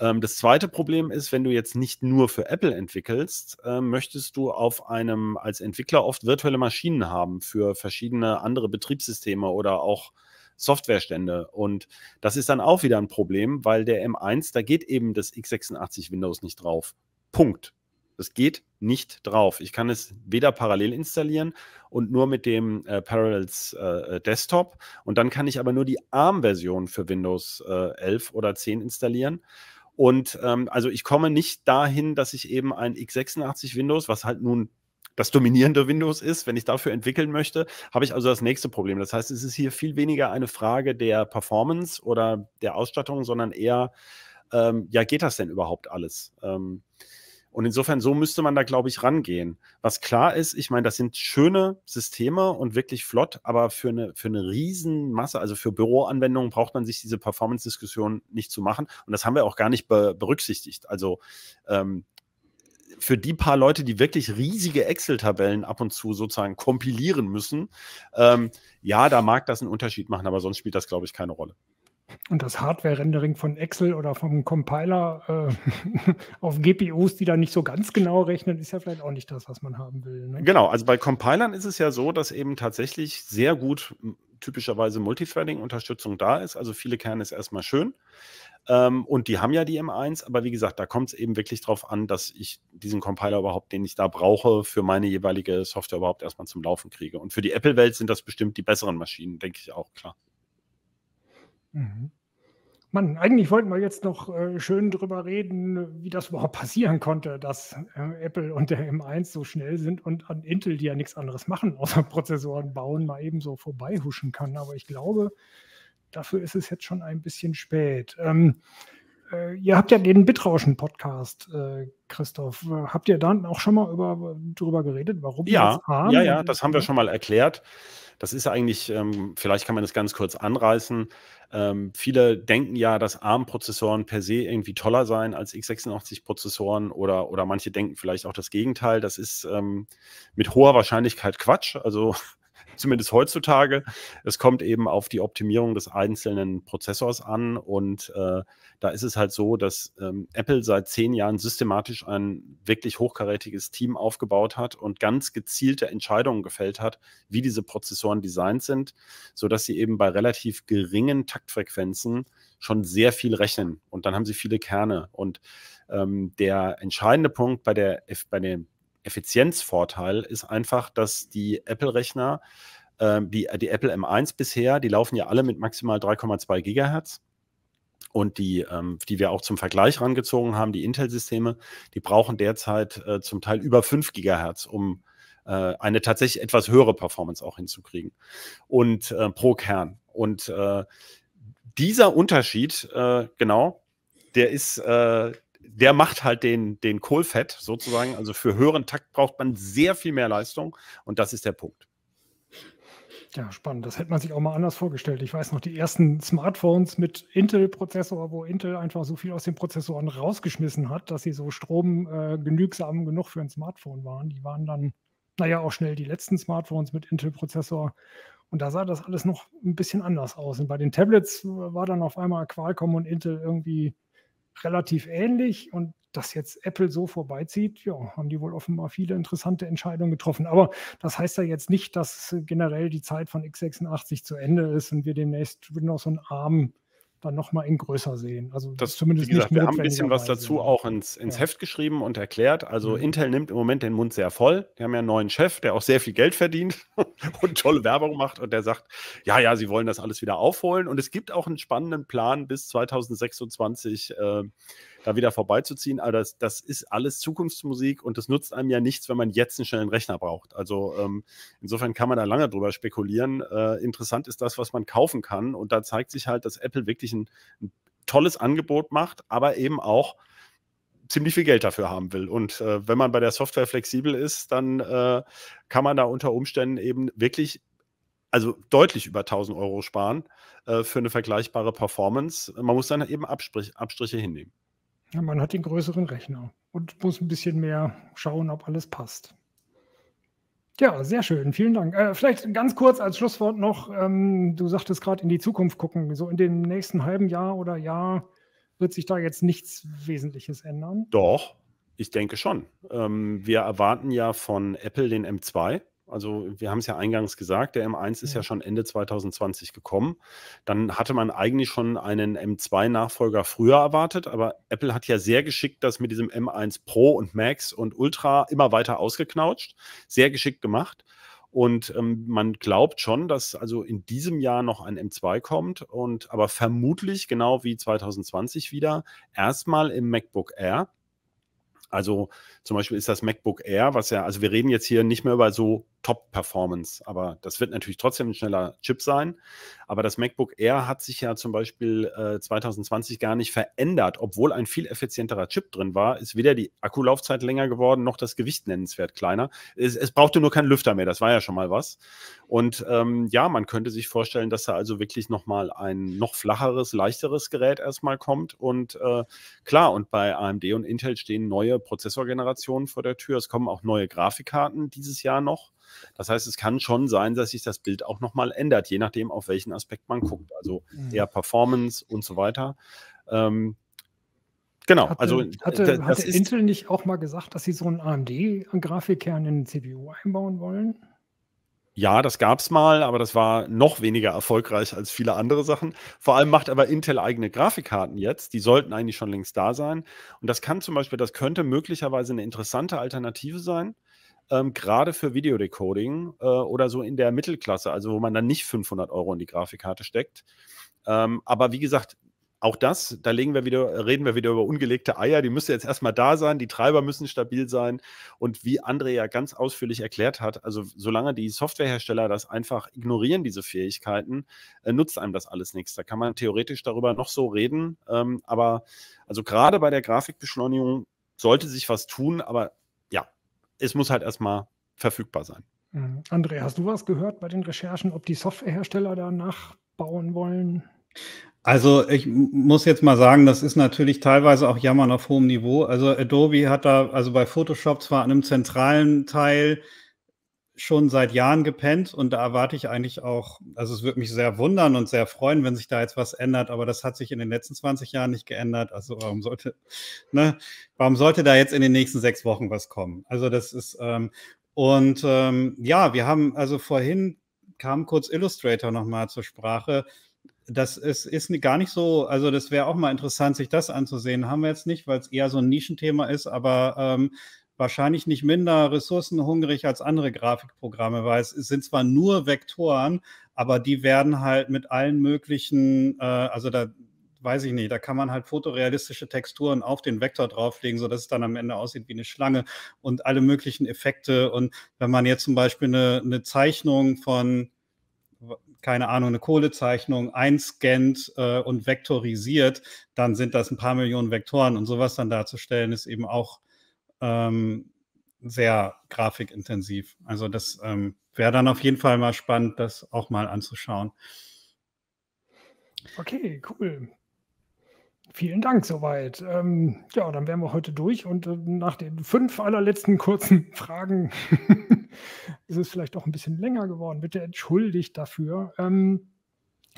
Ähm, das zweite Problem ist, wenn du jetzt nicht nur für Apple entwickelst, äh, möchtest du auf einem als Entwickler oft virtuelle Maschinen haben für verschiedene andere Betriebssysteme oder auch Softwarestände. Und das ist dann auch wieder ein Problem, weil der M1, da geht eben das x86 Windows nicht drauf. Punkt. Das geht nicht drauf. Ich kann es weder parallel installieren und nur mit dem äh, Parallels äh, Desktop. Und dann kann ich aber nur die ARM-Version für Windows äh, 11 oder 10 installieren. Und ähm, also ich komme nicht dahin, dass ich eben ein x86 Windows, was halt nun das dominierende Windows ist, wenn ich dafür entwickeln möchte, habe ich also das nächste Problem. Das heißt, es ist hier viel weniger eine Frage der Performance oder der Ausstattung, sondern eher, ähm, ja, geht das denn überhaupt alles? Ähm, und insofern, so müsste man da, glaube ich, rangehen. Was klar ist, ich meine, das sind schöne Systeme und wirklich flott, aber für eine, für eine Riesenmasse, also für Büroanwendungen braucht man sich diese Performance-Diskussion nicht zu machen. Und das haben wir auch gar nicht be berücksichtigt. Also ähm, für die paar Leute, die wirklich riesige Excel-Tabellen ab und zu sozusagen kompilieren müssen, ähm, ja, da mag das einen Unterschied machen, aber sonst spielt das, glaube ich, keine Rolle. Und das Hardware-Rendering von Excel oder vom Compiler äh, auf GPUs, die da nicht so ganz genau rechnen, ist ja vielleicht auch nicht das, was man haben will. Ne? Genau, also bei Compilern ist es ja so, dass eben tatsächlich sehr gut hm, typischerweise Multithreading-Unterstützung da ist. Also viele Kerne ist erstmal schön. Ähm, und die haben ja die M1, aber wie gesagt, da kommt es eben wirklich darauf an, dass ich diesen Compiler überhaupt, den ich da brauche, für meine jeweilige Software überhaupt erstmal zum Laufen kriege. Und für die Apple-Welt sind das bestimmt die besseren Maschinen, denke ich auch, klar. Mhm. Mann, eigentlich wollten wir jetzt noch äh, schön drüber reden, wie das überhaupt passieren konnte, dass äh, Apple und der M1 so schnell sind und an Intel, die ja nichts anderes machen, außer Prozessoren bauen, mal eben so vorbeihuschen kann. Aber ich glaube, dafür ist es jetzt schon ein bisschen spät. Ähm, äh, ihr habt ja den Bitrauschen-Podcast, äh, Christoph. Habt ihr da auch schon mal über, drüber geredet, warum? Ja, ja, ja, das haben wir schon mal erklärt. Das ist eigentlich, ähm, vielleicht kann man das ganz kurz anreißen. Ähm, viele denken ja, dass ARM-Prozessoren per se irgendwie toller seien als x86-Prozessoren oder, oder manche denken vielleicht auch das Gegenteil. Das ist ähm, mit hoher Wahrscheinlichkeit Quatsch. Also zumindest heutzutage. Es kommt eben auf die Optimierung des einzelnen Prozessors an und äh, da ist es halt so, dass ähm, Apple seit zehn Jahren systematisch ein wirklich hochkarätiges Team aufgebaut hat und ganz gezielte Entscheidungen gefällt hat, wie diese Prozessoren designt sind, sodass sie eben bei relativ geringen Taktfrequenzen schon sehr viel rechnen und dann haben sie viele Kerne und ähm, der entscheidende Punkt bei der bei dem Effizienzvorteil ist einfach, dass die Apple-Rechner, ähm, äh, die, die Apple M1 bisher, die laufen ja alle mit maximal 3,2 Gigahertz. Und die, ähm, die wir auch zum Vergleich rangezogen haben, die Intel-Systeme, die brauchen derzeit äh, zum Teil über 5 Gigahertz, um äh, eine tatsächlich etwas höhere Performance auch hinzukriegen. Und äh, pro Kern. Und äh, dieser Unterschied, äh, genau, der ist, äh, der macht halt den, den Kohlfett sozusagen. Also für höheren Takt braucht man sehr viel mehr Leistung und das ist der Punkt. Ja, spannend. Das hätte man sich auch mal anders vorgestellt. Ich weiß noch, die ersten Smartphones mit Intel-Prozessor, wo Intel einfach so viel aus den Prozessoren rausgeschmissen hat, dass sie so stromgenügsam äh, genug für ein Smartphone waren. Die waren dann, naja, auch schnell die letzten Smartphones mit Intel-Prozessor. Und da sah das alles noch ein bisschen anders aus. Und bei den Tablets äh, war dann auf einmal Qualcomm und Intel irgendwie relativ ähnlich und dass jetzt Apple so vorbeizieht, ja, haben die wohl offenbar viele interessante Entscheidungen getroffen. Aber das heißt ja jetzt nicht, dass generell die Zeit von x86 zu Ende ist und wir demnächst Windows und ARM dann nochmal in größer sehen. Also das zumindest wie gesagt, nicht wir haben ein bisschen was dazu ne? auch ins, ins ja. Heft geschrieben und erklärt. Also mhm. Intel nimmt im Moment den Mund sehr voll. Die haben ja einen neuen Chef, der auch sehr viel Geld verdient und tolle Werbung macht und der sagt, ja, ja, sie wollen das alles wieder aufholen. Und es gibt auch einen spannenden Plan bis 2026. Äh, da wieder vorbeizuziehen. Aber das, das ist alles Zukunftsmusik und das nutzt einem ja nichts, wenn man jetzt einen schnellen Rechner braucht. Also ähm, insofern kann man da lange drüber spekulieren. Äh, interessant ist das, was man kaufen kann. Und da zeigt sich halt, dass Apple wirklich ein, ein tolles Angebot macht, aber eben auch ziemlich viel Geld dafür haben will. Und äh, wenn man bei der Software flexibel ist, dann äh, kann man da unter Umständen eben wirklich, also deutlich über 1000 Euro sparen äh, für eine vergleichbare Performance. Man muss dann eben Abstrich, Abstriche hinnehmen. Ja, man hat den größeren Rechner und muss ein bisschen mehr schauen, ob alles passt. Ja, sehr schön. Vielen Dank. Äh, vielleicht ganz kurz als Schlusswort noch. Ähm, du sagtest gerade in die Zukunft gucken. So in dem nächsten halben Jahr oder Jahr wird sich da jetzt nichts Wesentliches ändern? Doch, ich denke schon. Ähm, wir erwarten ja von Apple den M2. Also wir haben es ja eingangs gesagt, der M1 ist ja schon Ende 2020 gekommen. Dann hatte man eigentlich schon einen M2-Nachfolger früher erwartet, aber Apple hat ja sehr geschickt das mit diesem M1 Pro und Max und Ultra immer weiter ausgeknautscht, sehr geschickt gemacht. Und ähm, man glaubt schon, dass also in diesem Jahr noch ein M2 kommt und aber vermutlich genau wie 2020 wieder erstmal im MacBook Air. Also zum Beispiel ist das MacBook Air, was ja, also wir reden jetzt hier nicht mehr über so Top-Performance. Aber das wird natürlich trotzdem ein schneller Chip sein. Aber das MacBook Air hat sich ja zum Beispiel äh, 2020 gar nicht verändert, obwohl ein viel effizienterer Chip drin war, ist weder die Akkulaufzeit länger geworden, noch das Gewicht nennenswert kleiner. Es, es brauchte nur keinen Lüfter mehr, das war ja schon mal was. Und ähm, ja, man könnte sich vorstellen, dass da also wirklich nochmal ein noch flacheres, leichteres Gerät erstmal kommt. Und äh, klar, und bei AMD und Intel stehen neue Prozessorgenerationen vor der Tür. Es kommen auch neue Grafikkarten dieses Jahr noch. Das heißt, es kann schon sein, dass sich das Bild auch nochmal ändert, je nachdem, auf welchen Aspekt man guckt. Also mhm. eher Performance und so weiter. Ähm, Genau, hatte, also hatte, hatte Intel nicht auch mal gesagt, dass sie so einen AMD-Grafikkern in den CPU einbauen wollen? Ja, das gab es mal, aber das war noch weniger erfolgreich als viele andere Sachen. Vor allem macht aber Intel eigene Grafikkarten jetzt. Die sollten eigentlich schon längst da sein. Und das kann zum Beispiel, das könnte möglicherweise eine interessante Alternative sein, ähm, gerade für Videodecoding äh, oder so in der Mittelklasse, also wo man dann nicht 500 Euro in die Grafikkarte steckt. Ähm, aber wie gesagt, auch das, da wir wieder, reden wir wieder über ungelegte Eier, die müssen jetzt erstmal da sein, die Treiber müssen stabil sein. Und wie Andrea ja ganz ausführlich erklärt hat, also solange die Softwarehersteller das einfach ignorieren, diese Fähigkeiten, äh, nutzt einem das alles nichts. Da kann man theoretisch darüber noch so reden. Ähm, aber also gerade bei der Grafikbeschleunigung sollte sich was tun, aber es muss halt erstmal verfügbar sein. Mhm. André, hast du was gehört bei den Recherchen, ob die Softwarehersteller da nachbauen wollen? Also ich muss jetzt mal sagen, das ist natürlich teilweise auch Jammern auf hohem Niveau. Also Adobe hat da also bei Photoshop zwar an einem zentralen Teil schon seit Jahren gepennt und da erwarte ich eigentlich auch, also es würde mich sehr wundern und sehr freuen, wenn sich da jetzt was ändert, aber das hat sich in den letzten 20 Jahren nicht geändert. Also warum sollte, ne, warum sollte da jetzt in den nächsten sechs Wochen was kommen? Also das ist, ähm, und ähm, ja, wir haben, also vorhin kam kurz Illustrator nochmal zur Sprache. Das ist, ist gar nicht so, also das wäre auch mal interessant, sich das anzusehen. Haben wir jetzt nicht, weil es eher so ein Nischenthema ist, aber ähm, wahrscheinlich nicht minder ressourcenhungrig als andere Grafikprogramme, weil es sind zwar nur Vektoren, aber die werden halt mit allen möglichen, äh, also da weiß ich nicht, da kann man halt fotorealistische Texturen auf den Vektor drauflegen, sodass es dann am Ende aussieht wie eine Schlange und alle möglichen Effekte. Und wenn man jetzt zum Beispiel eine, eine Zeichnung von, keine Ahnung, eine Kohlezeichnung einscannt äh, und vektorisiert, dann sind das ein paar Millionen Vektoren und sowas dann darzustellen, ist eben auch ähm, sehr grafikintensiv. Also das ähm, wäre dann auf jeden Fall mal spannend, das auch mal anzuschauen. Okay, cool. Vielen Dank soweit. Ähm, ja, dann wären wir heute durch und äh, nach den fünf allerletzten kurzen Fragen ist es vielleicht auch ein bisschen länger geworden. Bitte entschuldigt dafür. Ähm,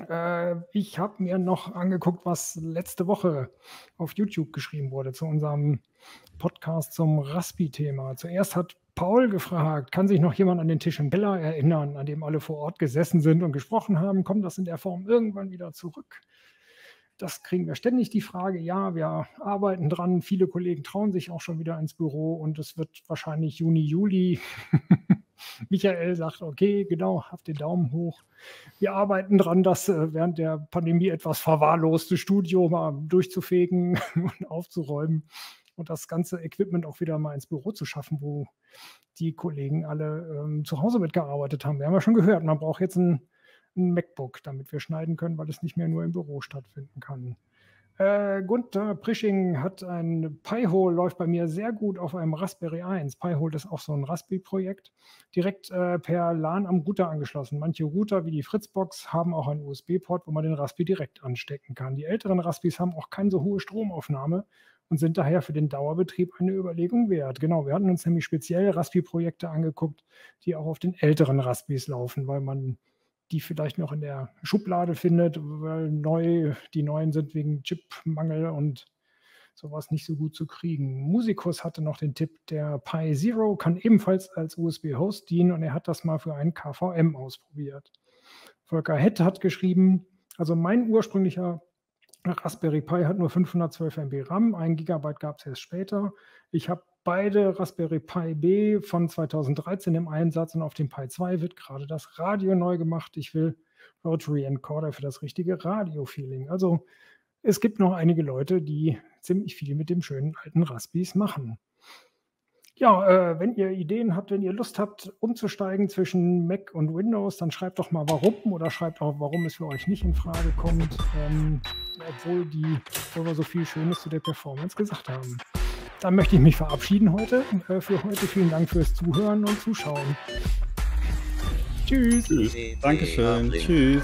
äh, ich habe mir noch angeguckt, was letzte Woche auf YouTube geschrieben wurde zu unserem Podcast zum Raspi-Thema. Zuerst hat Paul gefragt, kann sich noch jemand an den Tisch im Keller erinnern, an dem alle vor Ort gesessen sind und gesprochen haben? Kommt das in der Form irgendwann wieder zurück? Das kriegen wir ständig die Frage. Ja, wir arbeiten dran. Viele Kollegen trauen sich auch schon wieder ins Büro und es wird wahrscheinlich Juni, Juli. Michael sagt, okay, genau, habt den Daumen hoch. Wir arbeiten dran, das äh, während der Pandemie etwas verwahrloste Studio mal durchzufegen und aufzuräumen und das ganze Equipment auch wieder mal ins Büro zu schaffen, wo die Kollegen alle ähm, zu Hause mitgearbeitet haben. Wir haben ja schon gehört, man braucht jetzt ein, ein MacBook, damit wir schneiden können, weil es nicht mehr nur im Büro stattfinden kann. Äh, Gunther Prisching hat ein Pi-Hole, läuft bei mir sehr gut auf einem Raspberry 1. Pi-Hole ist auch so ein Raspberry-Projekt. Direkt äh, per LAN am Router angeschlossen. Manche Router wie die Fritzbox haben auch einen USB-Port, wo man den Raspberry direkt anstecken kann. Die älteren Raspis haben auch keine so hohe Stromaufnahme und sind daher für den Dauerbetrieb eine Überlegung wert. Genau, wir hatten uns nämlich speziell Raspi-Projekte angeguckt, die auch auf den älteren Raspis laufen, weil man die vielleicht noch in der Schublade findet, weil neu, die neuen sind wegen Chipmangel und sowas nicht so gut zu kriegen. Musikus hatte noch den Tipp, der Pi Zero kann ebenfalls als USB-Host dienen und er hat das mal für einen KVM ausprobiert. Volker Hett hat geschrieben, also mein ursprünglicher Raspberry Pi hat nur 512 MB RAM, 1 GB gab es erst später. Ich habe beide Raspberry Pi B von 2013 im Einsatz und auf dem Pi 2 wird gerade das Radio neu gemacht. Ich will Rotary Encoder für das richtige Radio-Feeling. Also es gibt noch einige Leute, die ziemlich viel mit dem schönen alten Raspis machen. Ja, äh, wenn ihr Ideen habt, wenn ihr Lust habt, umzusteigen zwischen Mac und Windows, dann schreibt doch mal warum oder schreibt auch, warum es für euch nicht in Frage kommt. Ähm, obwohl die obwohl so viel Schönes zu der Performance gesagt haben. Dann möchte ich mich verabschieden heute. Äh, für heute vielen Dank fürs Zuhören und Zuschauen. Tschüss. Tschüss. Dankeschön. Tschüss.